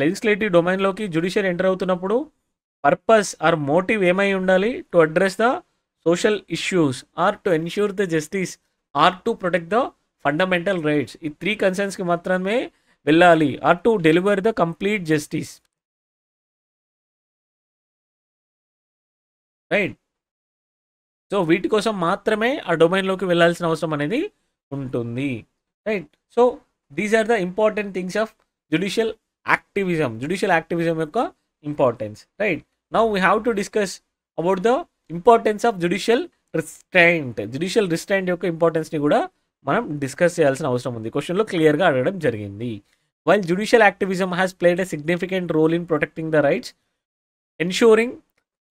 లెజిస్లేటివ్ డొమైన్లోకి judiciary enter అవుతున్నప్పుడు పర్పస్ ఆర్ మోటివ్ ఏమై ఉండాలి to address the social issues or to ensure the justice or to protect the fundamental rights ఈ three కన్సర్న్స్కి మాత్రమే వెళ్ళాలి or to deliver the complete justice right so వీటి కోసం మాత్రమే ఆ డొమైన్లోకి వెళ్ళాల్సిన అవసరం అనేది ఉంటుంది right so these are the important things of judicial activism judicial activism యొక్క importance right now we have to discuss about the importance of judicial restraint judicial restraint యొక్క ఇంపార్టెన్స్ని కూడా మనం డిస్కస్ చేయాల్సిన అవసరం ఉంది క్వశ్చన్లో క్లియర్గా అడగడం జరిగింది while judicial activism has played a significant role in protecting the rights ensuring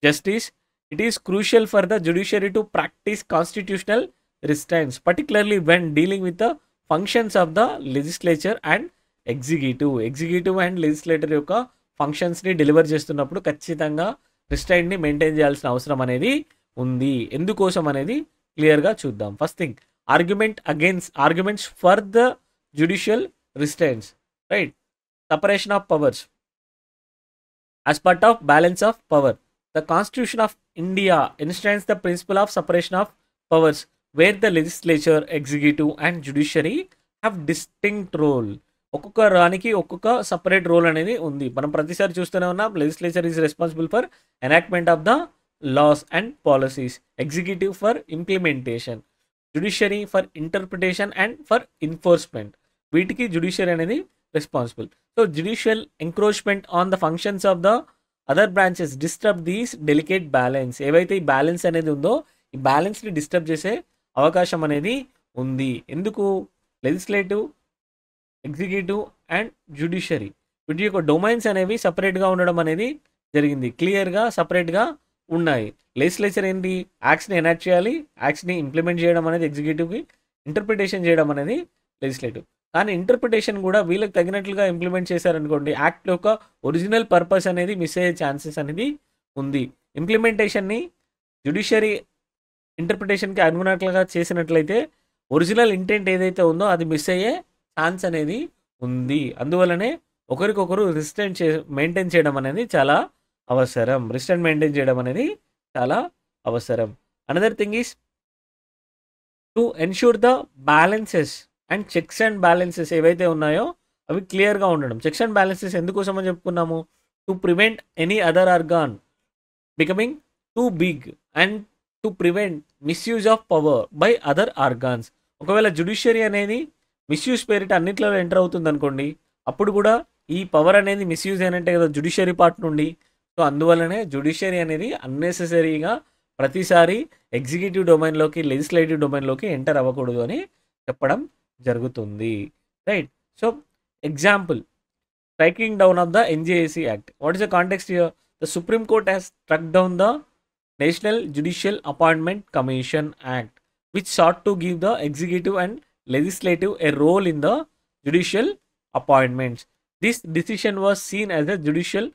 justice it is crucial for the judiciary to practise constitutional restraints particularly when dealing with the functions of the legislature and executive executive and legislator యొక్క ఫంక్షన్స్ని deliver చేస్తున్నప్పుడు ఖచ్చితంగా రిస్ట్రైంట్ని maintain చేయాల్సిన అవసరం అనేది ఉంది ఎందుకోసం అనేది క్లియర్గా చూద్దాం first thing argument against arguments for the judicial restraints right separation of powers as part of balance of power the constitution of India enshrines the principle of separation of powers where the legislature executive and judiciary have distinct role ఒక్కొక్క రానికి ఒక్కొక్క separate role అనేది ఉంది మనం ప్రతిసారి చూస్తూనే ఉన్నాం legislature is responsible for enactment of the laws and policies executive for implementation judiciary for interpretation and for enforcement వీటికి జుడిషియరీ అనేది responsible so judicial encroachment on the functions of the other branches disturb these delicate balance ఏవైతే ఈ balance అనేది ఉందో ఈ బ్యాలెన్స్ని disturb చేసే అవకాశం అనేది ఉంది ఎందుకు లెజిస్లేటివ్ ఎగ్జిక్యూటివ్ అండ్ జ్యుడిషియరీ వీటి యొక్క డొమైన్స్ అనేవి సపరేట్గా ఉండడం అనేది జరిగింది క్లియర్గా సపరేట్గా ఉన్నాయి లెజిస్లేచర్ ఏంటి యాక్ట్స్ని ఎనాక్ట్ చేయాలి యాక్ట్స్ని ఇంప్లిమెంట్ చేయడం అనేది ఎగ్జిక్యూటివ్కి ఇంటర్ప్రిటేషన్ చేయడం అనేది లెజిస్లేటివ్ కానీ ఇంటర్ప్రిటేషన్ కూడా వీళ్ళకి తగినట్లుగా ఇంప్లిమెంట్ చేశారనుకోండి యాక్ట్ యొక్క ఒరిజినల్ పర్పస్ అనేది మిస్ అయ్యే ఛాన్సెస్ అనేది ఉంది ఇంప్లిమెంటేషన్ని జ్యుడిషియరీ ఇంటర్ప్రిటేషన్కి అనుగుణట్లుగా చేసినట్లయితే ఒరిజినల్ ఇంటెంట్ ఏదైతే ఉందో అది మిస్ అయ్యే ఛాన్స్ అనేది ఉంది అందువల్లనే ఒకరికొకరు రిస్టెంట్ చే మెయింటైన్ చేయడం అనేది చాలా అవసరం రిస్టెంట్ మెయింటైన్ చేయడం అనేది చాలా అవసరం another thing is to ensure the balances and checks and balances ఏవైతే ఉన్నాయో అవి క్లియర్గా ఉండడం చెక్స్ అండ్ బ్యాలెన్సెస్ ఎందుకోసం అని చెప్పుకున్నాము to prevent any other organ becoming too big and to prevent misuse of power by other organs ఒకవేళ judiciary అనేది మిస్యూజ్ పేరిట అన్నింటిలో ఎంటర్ అవుతుంది అనుకోండి అప్పుడు కూడా ఈ పవర్ అనేది మిస్యూజ్ అయినట్టే కదా జుడిషియరీ పార్ట్ నుండి సో అందువల్లనే జుడిషియరీ అనేది అన్నెసెసరీగా ప్రతిసారి ఎగ్జిక్యూటివ్ డొమైన్లోకి లెజిస్లేటివ్ డొమైన్లోకి ఎంటర్ అవ్వకూడదు అని చెప్పడం జరుగుతుంది right so example striking down of the NJAC act what is the context here the supreme court has struck down the National Judicial Appointment Commission Act which sought to give the executive and legislative a role in the judicial appointments this decision was seen as a judicial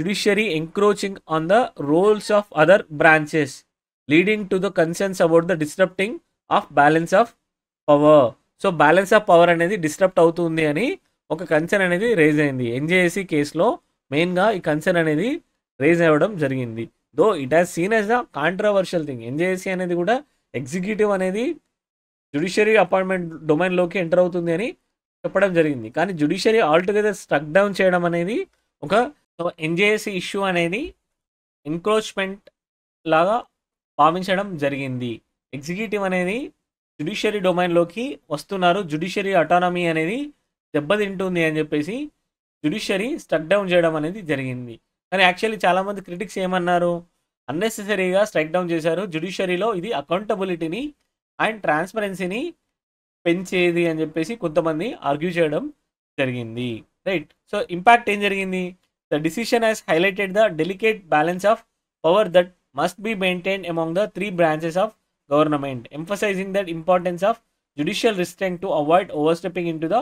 judiciary encroaching on the roles of other branches leading to the concerns about the disrupting of balance of power so balance of power అనేది disturbed అవుతుంది అని ఒక concern అనేది raise అయింది ఎన్జేఎస్సి కేసులో మెయిన్గా ఈ concern అనేది రేజ్ అవ్వడం జరిగింది though it has seen as a controversial thing NJSC అనేది కూడా ఎగ్జిక్యూటివ్ అనేది జ్యుడిషియరీ అపాయింట్మెంట్ డొమైన్లోకి ఎంటర్ అవుతుంది అని చెప్పడం జరిగింది కానీ జ్యుడిషియరీ ఆల్టుగెదర్ స్ట్రక్ డౌన్ చేయడం అనేది ఒక ఎన్జేఏసీ ఇష్యూ అనేది ఎన్క్రోచ్మెంట్ లాగా భావించడం జరిగింది ఎగ్జిక్యూటివ్ అనేది జ్యుడిషియరీ డొమైన్లోకి వస్తున్నారు జ్యుడిషియరీ అటానమీ అనేది దెబ్బతింటుంది అని చెప్పేసి జ్యుడిషియరీ స్ట్రక్ డౌన్ చేయడం అనేది జరిగింది కానీ యాక్చువల్లీ చాలామంది క్రిటిక్స్ ఏమన్నారు అన్నెసెసరీగా స్ట్రైక్ డౌన్ చేశారు జ్యుడిషియరీలో ఇది అకౌంటబిలిటీని అండ్ ట్రాన్స్పరెన్సీని పెంచేది అని చెప్పేసి కొంతమంది ఆర్గ్యూ చేయడం జరిగింది రైట్ సో ఇంపాక్ట్ ఏం జరిగింది the decision has highlighted the delicate balance of power that must be maintain among the three branches of government emphasising that importance of judicial restraint to avoid overstepping in to the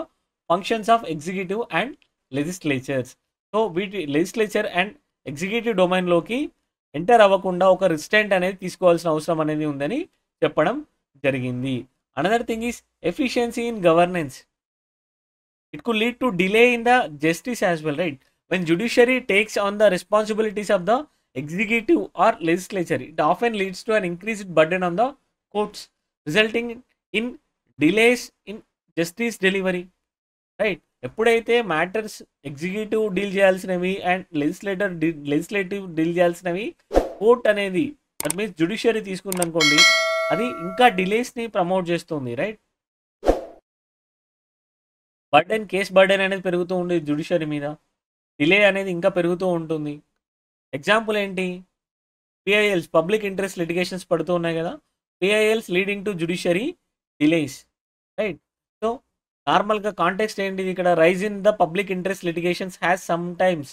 functions of executive and legislatures so వీటి legislature and executive డొమైన్లోకి enter అవ్వకుండా ఒక రిస్టెంట్ అనేది తీసుకోవాల్సిన అవసరం అనేది ఉందని చెప్పడం జరిగింది another thing is efficiency in governance it could lead to delay in the justice as well right when judiciary takes on the responsibilities of the executive or legislature it and leads to an increased burden on the courts resulting in delays in justice delivery right ఎప్పుడైతే matters executive deal చేయాల్సినవి and legislator legislative deal చేయాల్సినవి court అనేది that means judiciary తీసుకుందనుకోండి అది ఇంకా డిలేస్ని promote చేస్తుంది right burden case burden అనేది పెరుగుతూ ఉండేది జ్యుడిషియరీ మీద డిలే అనేది ఇంకా పెరుగుతూ ఉంటుంది ఎగ్జాంపుల్ ఏంటి పిఐఎల్స్ పబ్లిక్ ఇంట్రెస్ట్ లిటిగేషన్స్ పడుతూ ఉన్నాయి కదా PILs leading to judiciary delays right so నార్మల్గా కాంటెక్స్ట్ ఏంటిది ఇక్కడ rise in the public interest litigations has sometimes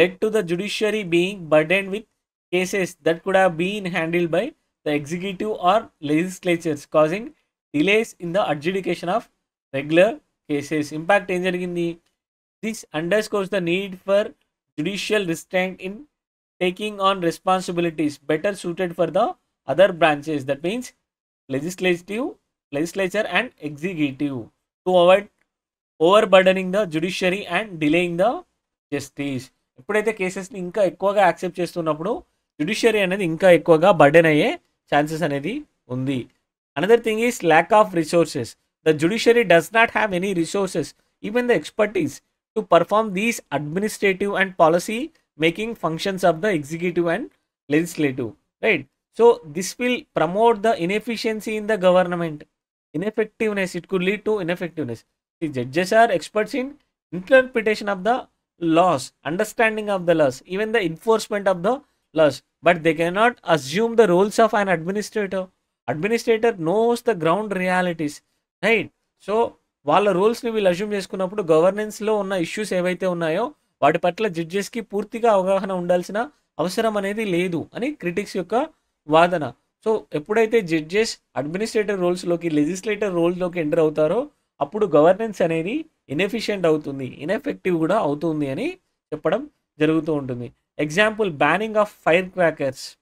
led to the judiciary being burden with cases that could have been handle by the executive or legislatures causing delays in the adjudication of regular cases impact ఏం జరిగింది this underscores the need for judicial restraint in taking on responsibilities better suited for the other branches that means legislative legislature and executive to avoid overburdening the judiciary and delaying the justice ఎప్పుడైతే కేసెస్ని ఇంకా ఎక్కువగా accept చేస్తున్నప్పుడు judiciary అనేది ఇంకా ఎక్కువగా burden అయ్యే chances అనేది ఉంది another thing is lack of resources the judiciary does not have any resources even the expertise to perform these administrative and policy making functions of the executive and legislative right so this will promote the inefficiency in the government ineffectiveness it could lead to ineffectiveness the judges are experts in interpretation of the laws, understanding of the laws, even the enforcement of the laws. But they cannot assume the rules of an administrator administrator knows the ground realities right so వాళ్ళ రూల్స్ని వీళ్ళు assume చేసుకున్నప్పుడు గవర్నెన్స్లో ఉన్న issues ఏవైతే ఉన్నాయో వాటి పట్ల జడ్జెస్కి పూర్తిగా అవగాహన ఉండాల్సిన అవసరం అనేది లేదు అని క్రిటిక్స్ యొక్క వాదన సో ఎప్పుడైతే జడ్జెస్ అడ్మినిస్ట్రేటర్ రోల్స్లోకి లెజిస్లేటర్ రోల్స్లోకి ఎంటర్ అవుతారో అప్పుడు గవర్నెన్స్ అనేది ఇన్ఎఫిషియంట్ అవుతుంది ఇన్ఎఫెక్టివ్ కూడా అవుతుంది అని చెప్పడం జరుగుతూ ఉంటుంది Example banning of firecrackers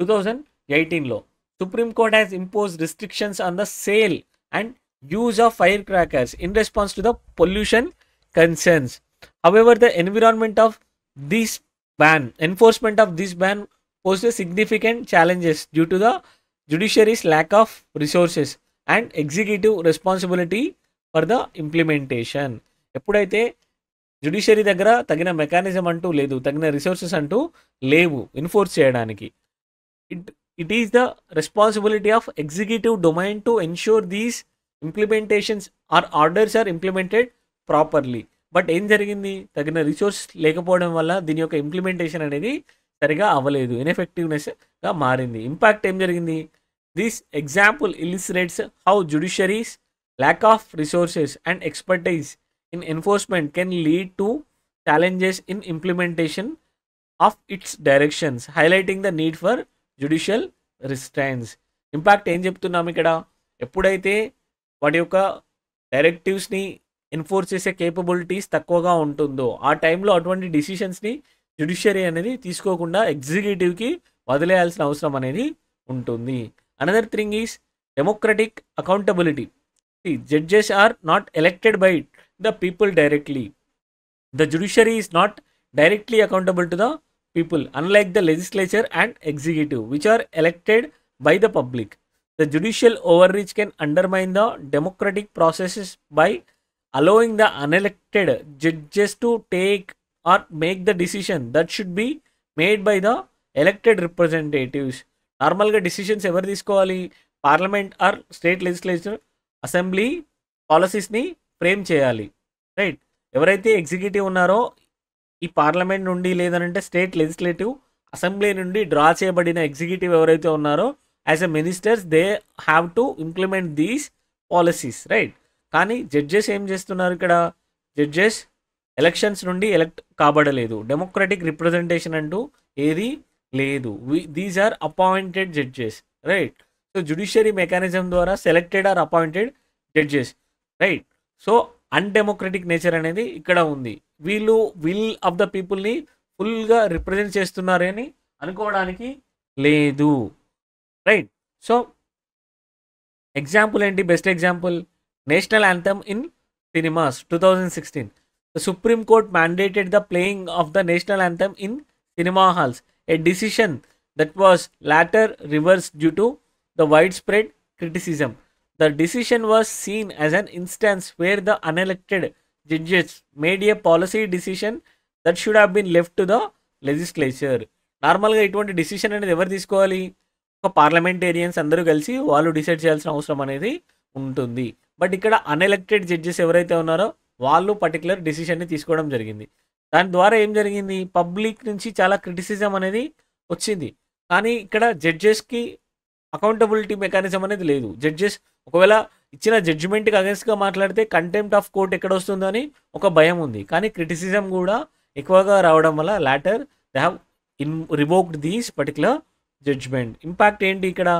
2018 law. Supreme Court has imposed restrictions on the sale and use of firecrackers in response to the pollution concerns. However, the environment of this ban, enforcement of this ban poses significant challenges due to the judiciary's lack of resources and executive responsibility for the implementation. ఎప్పుడైతే judiciary దగ్గర తగిన mechanism అంటూ లేదు తగిన resources అంటూ లేవు enforce చేయడానికి it it is the responsibility of executive domain to ensure these implementations or orders are implemented properly but ఏం జరిగింది తగిన రిసోర్స్ లేకపోవడం వల్ల దీని యొక్క ఇంప్లిమెంటేషన్ అనేది సరిగా అవ్వలేదు ఇన్ఎఫెక్టివ్నెస్గా మారింది ఇంపాక్ట్ ఏం జరిగింది this example illustrates how judiciary's lack of resources and expertise in enforcement can lead to challenges in implementation of its directions highlighting the need for judicial restraints impact ఏం చెప్తున్నాం ఇక్కడ ఎప్పుడైతే వాటి యొక్క డైరెక్టివ్స్ని ఎన్ఫోర్స్ చేసే కేపబిలిటీస్ తక్కువగా ఉంటుందో ఆ టైంలో అటువంటి డిసిషన్స్ని జ్యుడిషియరీ అనేది తీసుకోకుండా ఎగ్జిక్యూటివ్కి వదిలేయాల్సిన అవసరం అనేది ఉంటుంది another thing is democratic accountability judges are not elected by the people directly. The judiciary is not directly accountable to the people, unlike the legislature and executive, which are elected by the public. The judicial overreach can undermine the democratic processes by allowing the unelected judges to take or make the decision that should be made by the elected representatives నార్మల్గా decisions ఎవరు parliament or state legislature assembly policies. పాలసీస్ని frame చేయాలి right ఎవరైతే executive ఉన్నారో ఈ parliament నుండి లేదనంటే state legislative assembly నుండి డ్రా చేయబడిన ఎగ్జిక్యూటివ్ ఎవరైతే ఉన్నారో as a ministers they have to implement these policies right కానీ జడ్జెస్ ఏం చేస్తున్నారు ఇక్కడ జడ్జెస్ ఎలక్షన్స్ నుండి ఎలక్ట్ కాబడలేదు డెమోక్రటిక్ రిప్రజెంటేషన్ అంటూ ఏది లేదు these are appointed judges right so judiciary mechanism ద్వారా selected are appointed judges right so undemocratic nature అనేది ఇక్కడ ఉంది వీళ్ళు విల్ ఆఫ్ ద పీపుల్ని ఫుల్గా రిప్రజెంట్ చేస్తున్నారని అనుకోవడానికి లేదు రైట్ సో ఎగ్జాంపుల్ ఏంటి best example national anthem in cinemas two thousand sixteen the supreme Court mandated the playing of the national anthem in cinema halls a decision that was later reverse due to the wide spread criticism the decision was seen as an instance where the unelected judges made a policy decision that should have been left to the legislature నార్మల్గా ఇటువంటి decision అనేది ఎవరు తీసుకోవాలి ఒక parliamentarians అందరూ కలిసి వాళ్ళు decide చేయాల్సిన అవసరం అనేది ఉంటుంది బట్ ఇక్కడ అన్ఎలెక్టెడ్ జడ్జెస్ ఎవరైతే ఉన్నారో వాళ్ళు పర్టికులర్ డిసిషన్ని తీసుకోవడం జరిగింది దాని ద్వారా ఏం జరిగింది పబ్లిక్ నుంచి చాలా క్రిటిసిజం అనేది వచ్చింది కానీ ఇక్కడ జడ్జెస్కి అకౌంటబిలిటీ మెకానిజం అనేది లేదు జడ్జెస్ ఒకవేళ ఇచ్చిన జడ్జిమెంట్కి అగేన్స్ట్గా మాట్లాడితే కంటెంప్ట్ ఆఫ్ కోర్ట్ ఎక్కడ వస్తుందని ఒక భయం ఉంది కానీ క్రిటిసిజం కూడా ఎక్కువగా రావడం వల్ల later they have in revoked these particular judgment impact ఏంటి ఇక్కడ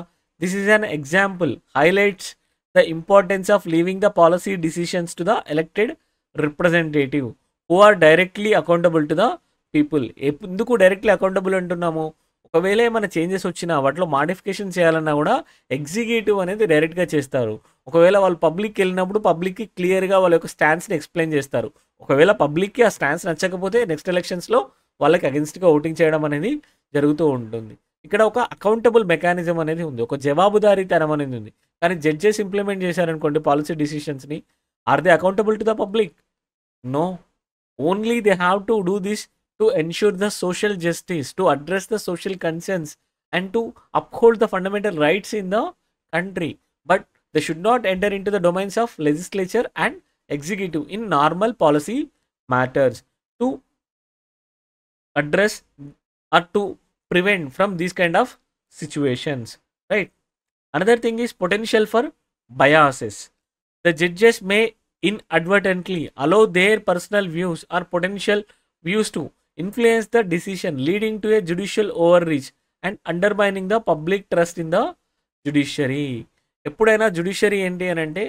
this is an example highlights the importance of leaving the policy decisions to the elected representative who are directly accountable to the people ఎందుకు directly accountable అంటున్నాము ఒకవేళ ఏమైనా changes వచ్చినా వాటిలో modification చేయాలన్నా కూడా ఎగ్జిక్యూటివ్ అనేది డైరెక్ట్గా చేస్తారు ఒకవేళ వాళ్ళు పబ్లిక్కి వెళ్ళినప్పుడు పబ్లిక్కి క్లియర్గా వాళ్ళ యొక్క స్టాండ్స్ని ఎక్స్ప్లెయిన్ చేస్తారు ఒకవేళ పబ్లిక్కి ఆ స్టాండ్స్ నచ్చకపోతే నెక్స్ట్ ఎలక్షన్స్లో వాళ్ళకి అగెన్స్ట్గా ఓటింగ్ చేయడం అనేది జరుగుతూ ఉంటుంది ఇక్కడ ఒక అకౌంటబుల్ మెకానిజం అనేది ఉంది ఒక జవాబుదారీతనం అనేది ఉంది కానీ జడ్జెస్ ఇంప్లిమెంట్ చేశారనుకోండి పాలసీ డిసిషన్స్ని are they accountable to the public no only they have to do this to ensure the social justice, to address the social concerns, and to uphold the fundamental rights in the country. But they should not enter into the domains of legislature and executive in normal policy matters to address or to prevent from these kind of situations right another thing is potential for biases the judges may inadvertently allow their personal views or potential views to influence the decision leading to a judicial overreach and undermining the public trust in the judiciary ఎప్పుడైనా judiciary ఏంటి అని అంటే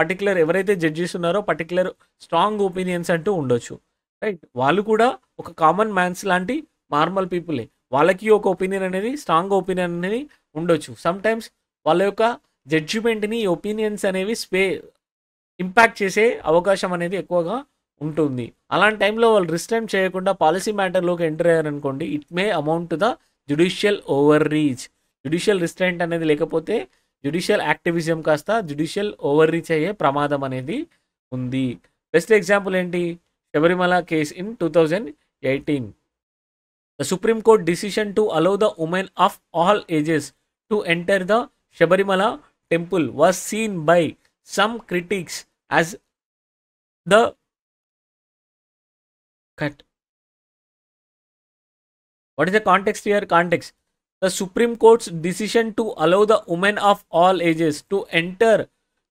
particular ఎవరైతే judges ఉన్నారో particular strong opinions అంటూ ఉండొచ్చు right వాళ్ళు కూడా ఒక కామన్ మ్యాన్స్ లాంటి నార్మల్ పీపులే వాళ్ళకి ఒక ఒపీనియన్ అనేది స్ట్రాంగ్ ఒపీనియన్ అనేది ఉండొచ్చు సమ్టైమ్స్ వాళ్ళ యొక్క జడ్జిమెంట్ని ఒపీనియన్స్ అనేవి స్పే ఇంపాక్ట్ చేసే అవకాశం అనేది ఎక్కువగా ఉంటుంది అలాంటి టైంలో వాళ్ళు రిస్టైన్ చేయకుండా పాలసీ మ్యాటర్లోకి ఎంటర్ అయ్యారనుకోండి it may amount the judicial overreach judicial restraint అనేది లేకపోతే జుడిషియల్ యాక్టివిజం కాస్త జుడిషియల్ ఓవర్ రీచ్ అయ్యే ప్రమాదం అనేది ఉంది బెస్ట్ ఎగ్జాంపుల్ ఏంటి Sabarimala case in two thousand eighteen the supreme court decision to allow the women of all ages to enter the Sabarimala temple was seen by some critics as the cut what is the context your context the supreme courts decision to allow the women of all ages to enter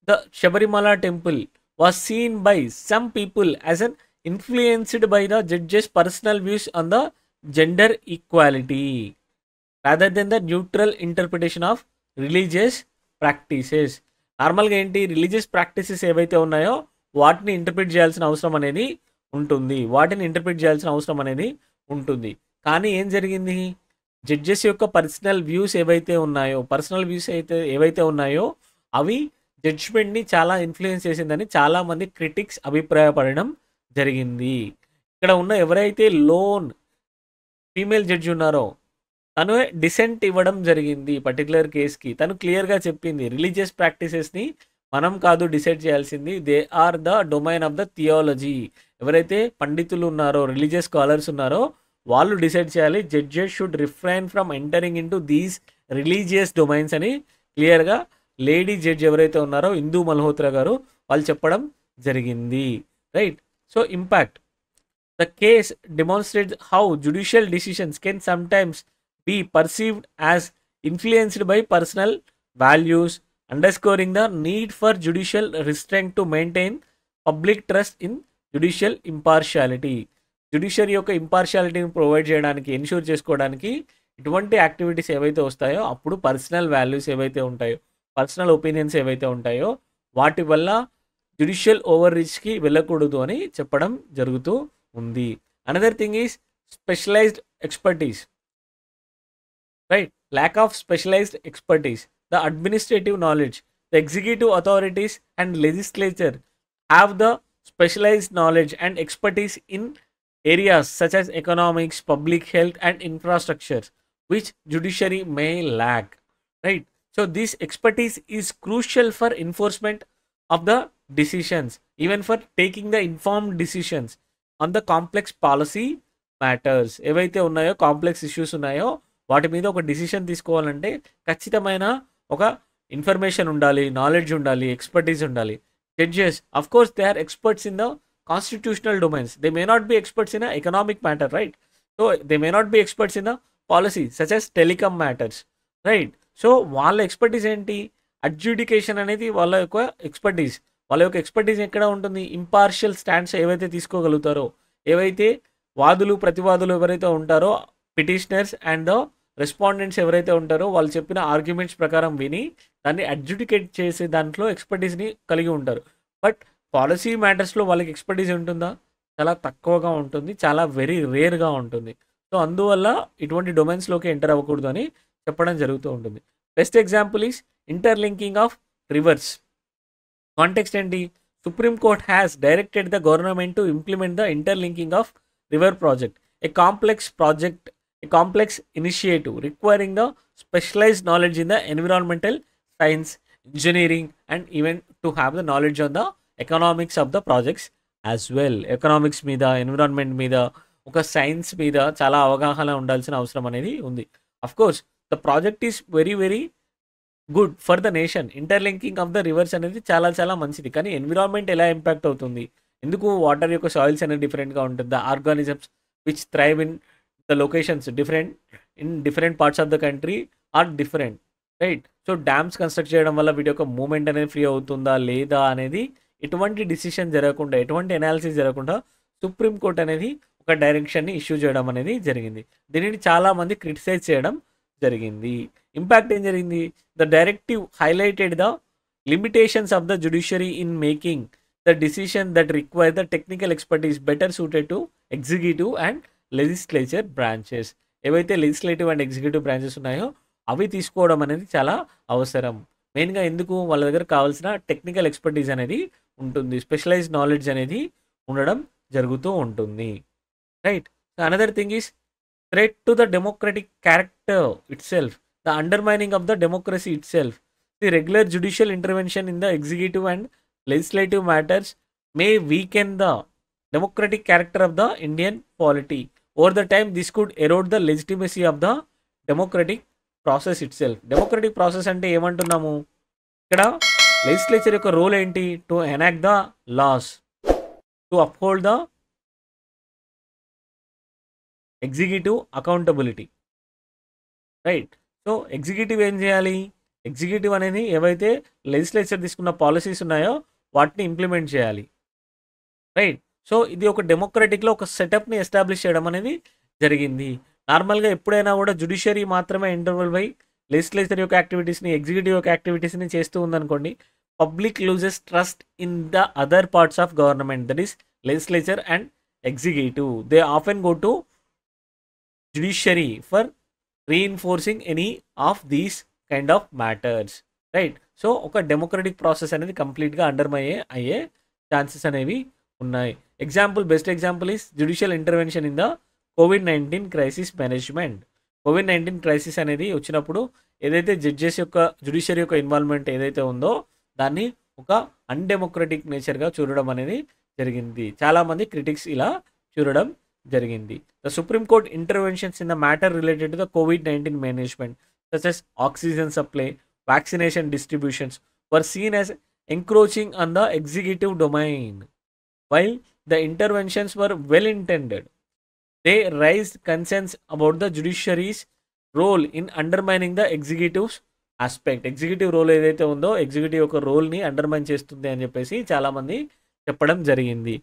the Sabarimala temple was seen by some people as an influenced by the judges personal views on the gender equality rather than the neutral interpretation of religious practices నార్మల్గా ఏంటి religious practices ఏవైతే ఉన్నాయో వాటిని interpret చేయాల్సిన అవసరం అనేది ఉంటుంది వాటిని ఇంటర్ప్రిట్ చేయాల్సిన అవసరం అనేది ఉంటుంది కానీ ఏం జరిగింది జడ్జెస్ యొక్క పర్సనల్ వ్యూస్ ఏవైతే ఉన్నాయో పర్సనల్ వ్యూస్ అయితే ఏవైతే ఉన్నాయో అవి జడ్జ్మెంట్ని చాలా ఇన్ఫ్లుయెన్స్ చేసిందని చాలామంది క్రిటిక్స్ అభిప్రాయపడడం జరిగింది ఇక్కడ ఉన్న ఎవరైతే లోన్ ఫీమేల్ జడ్జి ఉన్నారో తను డిసెంట్ ఇవ్వడం జరిగింది పర్టికులర్ కేస్కి తను క్లియర్గా చెప్పింది రిలీజియస్ ప్రాక్టీసెస్ని మనం కాదు డిసైడ్ చేయాల్సింది they are the domain of the theology ఎవరైతే పండితులు ఉన్నారో రిలీజియస్ స్కాలర్స్ ఉన్నారో వాళ్ళు డిసైడ్ చేయాలి judges should refrain from entering into these religious domains అని క్లియర్గా లేడీ జడ్జ్ ఎవరైతే ఉన్నారో హిందూ మల్హోత్రా గారు వాళ్ళు చెప్పడం జరిగింది right so impact the case demonstrate how judicial decisions can sometimes be perceived as influenced by personal values underscoring the need for judicial restraint to maintain public trust in judicial impartiality judiciary యొక్క ఇంపార్షియాలిటీని provide చేయడానికి ensure చేసుకోవడానికి ఇటువంటి activities ఏవైతే వస్తాయో అప్పుడు personal values ఏవైతే ఉంటాయో పర్సనల్ ఒపీనియన్స్ ఏవైతే ఉంటాయో వాటి వల్ల జ్యుడిషియల్ ఓవర్ రీచ్కి వెళ్ళకూడదు అని చెప్పడం జరుగుతూ ఉంది another thing is specialised expertise right lack of specialised expertise the administrative knowledge the executive authorities and legislature have the specialized knowledge and expertise in areas such as economics, public health, and infrastructure, which judiciary may lack. Right. So this expertise is crucial for enforcement of the decisions, even for taking the informed decisions on the complex policy matters ఏవైతే ఉన్నాయో complex issues ఉన్నాయో వాటి మీద ఒక decision తీసుకోవాలంటే ఖచ్చితమైన ఒక information ఉండాలి నాలెడ్జ్ ఉండాలి ఎక్స్పర్టీస్ ఉండాలి judges of course they are experts in the constitutional domains they may not be experts in a economic matter right so they may not be experts in the policy such as telecom matters right so వాళ్ళ expertise ఏంటి adjudication అనేది వాళ్ళ యొక్క expertise వాళ్ళ యొక్క expertise ఎక్కడ ఉంటుంది impartial stands ఏవైతే తీసుకోగలుగుతారో ఏవైతే వాదులు ప్రతివాదులు ఎవరైతే ఉంటారో పిటిషనర్స్ అండ్ ద రెస్పాండెంట్స్ ఎవరైతే ఉంటారో వాళ్ళు చెప్పిన ఆర్గ్యుమెంట్స్ ప్రకారం విని దాన్ని అడ్జుడికేట్ చేసే దాంట్లో ఎక్స్పర్టీస్ని కలిగి ఉంటారు బట్ పాలసీ మ్యాటర్స్లో వాళ్ళకి ఎక్స్పర్టీస్ ఉంటుందా చాలా తక్కువగా ఉంటుంది చాలా వెరీ రేర్గా ఉంటుంది సో అందువల్ల ఇటువంటి డొమైన్స్లోకి ఎంటర్ అవ్వకూడదు అని చెప్పడం జరుగుతూ ఉంటుంది best example is interlinking of rivers context ఏంటి supreme court has directed the government to implement the interlinking of river project a complex project complex initiative initiative the a knowledge in the environmental science engineering and and to to the knowledge on the economics of the projects as well economics మీద environment మీద ఒక science మీద చాలా అవగాహన ఉండాల్సిన అవసరం అనేది ఉంది course the project is very very good for the nation interlinking of the rivers అనేది చాలా చాలా మంచిది కానీ ఎన్విరాన్మెంట్ ఎలా ఇంపాక్ట్ అవుతుంది ఎందుకు వాటర్ యొక్క సాయిల్స్ అనేది డిఫరెంట్గా ఉంటుంది the organisms which thrive in the locations different in different parts of the country are different right so dams construct చేయడం వల్ల వీటి యొక్క మూమెంట్ అనేది ఫ్రీ అవుతుందా లేదా అనేది ఎటువంటి డిసిషన్ జరగకుండా ఎటువంటి ఎనాలిసిస్ జరగకుండా సుప్రీంకోర్టు అనేది ఒక డైరెక్షన్ని ఇష్యూ చేయడం అనేది జరిగింది దీనిని చాలామంది క్రిటిసైజ్ చేయడం జరిగింది ఇంపాక్ట్ ఏం జరిగింది the directive highlighted the limitations of the judiciary in making the decision that require the technical expertise better suited to executive and legislature branches ఏవైతే లెజిస్లేటివ్ అండ్ ఎగ్జిక్యూటివ్ బ్రాంచెస్ ఉన్నాయో అవి తీసుకోవడం అనేది చాలా అవసరం మెయిన్గా ఎందుకు వాళ్ళ దగ్గర కావాల్సిన టెక్నికల్ ఎక్స్పర్టీస్ అనేది ఉంటుంది స్పెషలైజ్డ్ నాలెడ్జ్ అనేది ఉండడం జరుగుతూ ఉంటుంది right another thing is threat to the democratic character itself the mining of the democracy itself the regular judicial intervention in the executive and legislative matters may weaken the democratic character of the Indian polity Over the time this could erode the legitimacy of the democratic process itself democratic process అంటే ఏమంటున్నాము ఇక్కడ legislature యొక్క role ఏంటి to enact the laws to uphold the executive accountability right so executive ఏం చేయాలి executive అనేది ఏవైతే legislature తీసుకున్న పాలసీస్ ఉన్నాయో వాటిని ఇంప్లిమెంట్ చేయాలి రైట్ సో ఇది ఒక డెమోక్రటిక్లో ఒక సెటప్ని ఎస్టాబ్లిష్ చేయడం అనేది జరిగింది నార్మల్గా ఎప్పుడైనా కూడా జుడిషియరీ మాత్రమే ఇంటర్వల్ బై లెజిస్లేచర్ యొక్క యాక్టివిటీస్ని ఎగ్జిక్యూటివ్ యొక్క యాక్టివిటీస్ని చేస్తూ ఉందనుకోండి public loses trust in the other parts of government that is legislature and executive they often go to judiciary for reinforcing any of these kind of matters right so ఒక democratic process అనేది కంప్లీట్గా undermine అయ్యే chances అనేవి ఉన్నాయి example best example is judicial intervention in the COVID nineteen crisis management COVID nineteen crisis అనేది వచ్చినప్పుడు ఏదైతే judges యొక్క జుడిషియరీ యొక్క ఇన్వాల్వ్మెంట్ ఏదైతే ఉందో దాన్ని ఒక అన్డెమోక్రటిక్ నేచర్గా చూడడం అనేది జరిగింది చాలామంది క్రిటిక్స్ ఇలా చూడడం జరిగింది the supreme court interventions in the matter related to the COVID nineteen management such as oxygen supply vaccination distributions were seen as encroaching on the executive domain while the interventions were well intended. They raised concerns about the judiciary's role in undermining the executive's aspect executive role ఏదైతే ఉందో executive యొక్క రోల్ని undermine చేస్తుంది అని చెప్పేసి చాలామంది చెప్పడం జరిగింది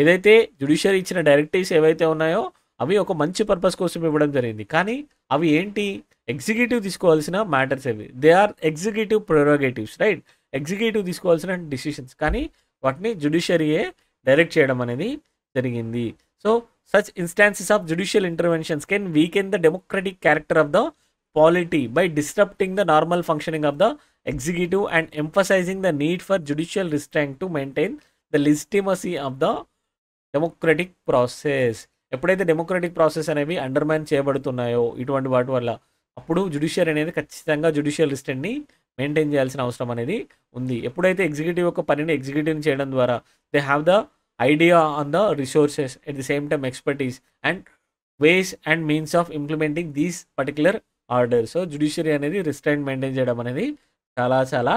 ఏదైతే జుడిషియరీ ఇచ్చిన డైరెక్టివ్స్ ఏవైతే ఉన్నాయో అవి ఒక మంచి పర్పస్ కోసం ఇవ్వడం జరిగింది కానీ అవి ఏంటి ఎగ్జిక్యూటివ్ తీసుకోవాల్సిన మ్యాటర్స్ ఏవి they are executive prerogatives right executive తీసుకోవాల్సిన డిసిషన్స్ కానీ వాటిని జుడిషియరీయే డైరెక్ట్ చేయడం అనేది జరిగింది so such instances of judicial interventions can weaken the democratic character of the polity by disrupting the normal functioning of the executive and emphasising the need for judicial restraint to maintain the legitimacy of the democratic process ఎప్పుడైతే democratic process అనేవి undermine చేయబడుతున్నాయో ఇటువంటి వాటి వల్ల అప్పుడు జుడిషియర్ అనేది ఖచ్చితంగా judicial రిస్టెంట్ని maintain చేయాల్సిన అవసరం అనేది ఉంది ఎప్పుడైతే ఎగ్జిక్యూటివ్ యొక్క పనిని ఎగ్జిక్యూటివ్ చేయడం ద్వారా they have the idea on the resources at the same time expertise and ways and means of implementing these particular order so judiciary అనేది రిస్ట్రైన్ మెయింటైన్ చేయడం అనేది చాలా చాలా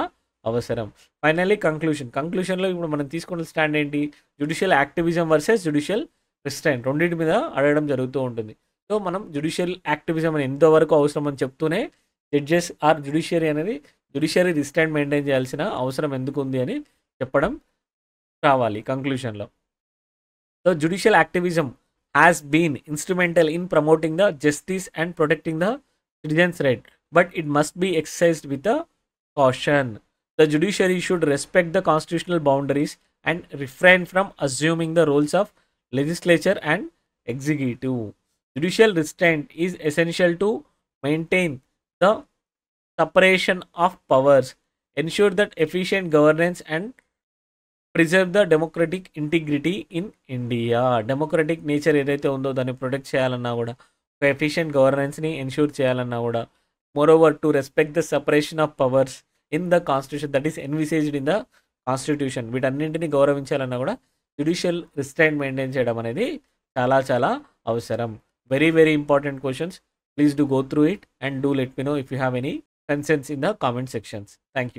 అవసరం ఫైనల్లీ కంక్లూషన్ కంక్లూషన్లో ఇప్పుడు మనం తీసుకున్న స్టాండ్ ఏంటి judicial activism versus judicial restraint రెండింటి మీద అడగడం జరుగుతూ ఉంటుంది సో మనం జుడిషియల్ యాక్టివిజం అని ఎంతవరకు అవసరం అని చెప్తూనే జడ్జెస్ ఆర్ జుడిషియరీ అనేది జ్యుడిషియరీ రిస్టాండ్ మెయింటైన్ చేయాల్సిన అవసరం ఎందుకు ఉంది అని చెప్పడం రావాలి కంక్లూషన్లో so judicial activism has been instrumental in promoting the justice and protecting the citizens right but it must be exercised with a caution the judiciary should respect the constitutional boundaries and refrain from assuming the rules of legislature and executive judicial restraint is essential to maintain the separation of powers ensure that efficient governance and preserve the democratic integrity in India democratic nature ఏదైతే ఉందో దాన్ని protect చేయాలన్నా కూడా ఒక efficient గవర్నెన్స్ని ensure చేయాలన్నా కూడా moreover to respect the separation of powers in the constitution that is envisaged in the constitution వీటన్నింటినీ గౌరవించాలన్నా కూడా జ్యుడిషియల్ రిస్ట్రైన్ మెయింటైన్ చేయడం అనేది చాలా చాలా అవసరం very very important questions please do go through it and do let me know if you have any and in the comment sections. Thank you.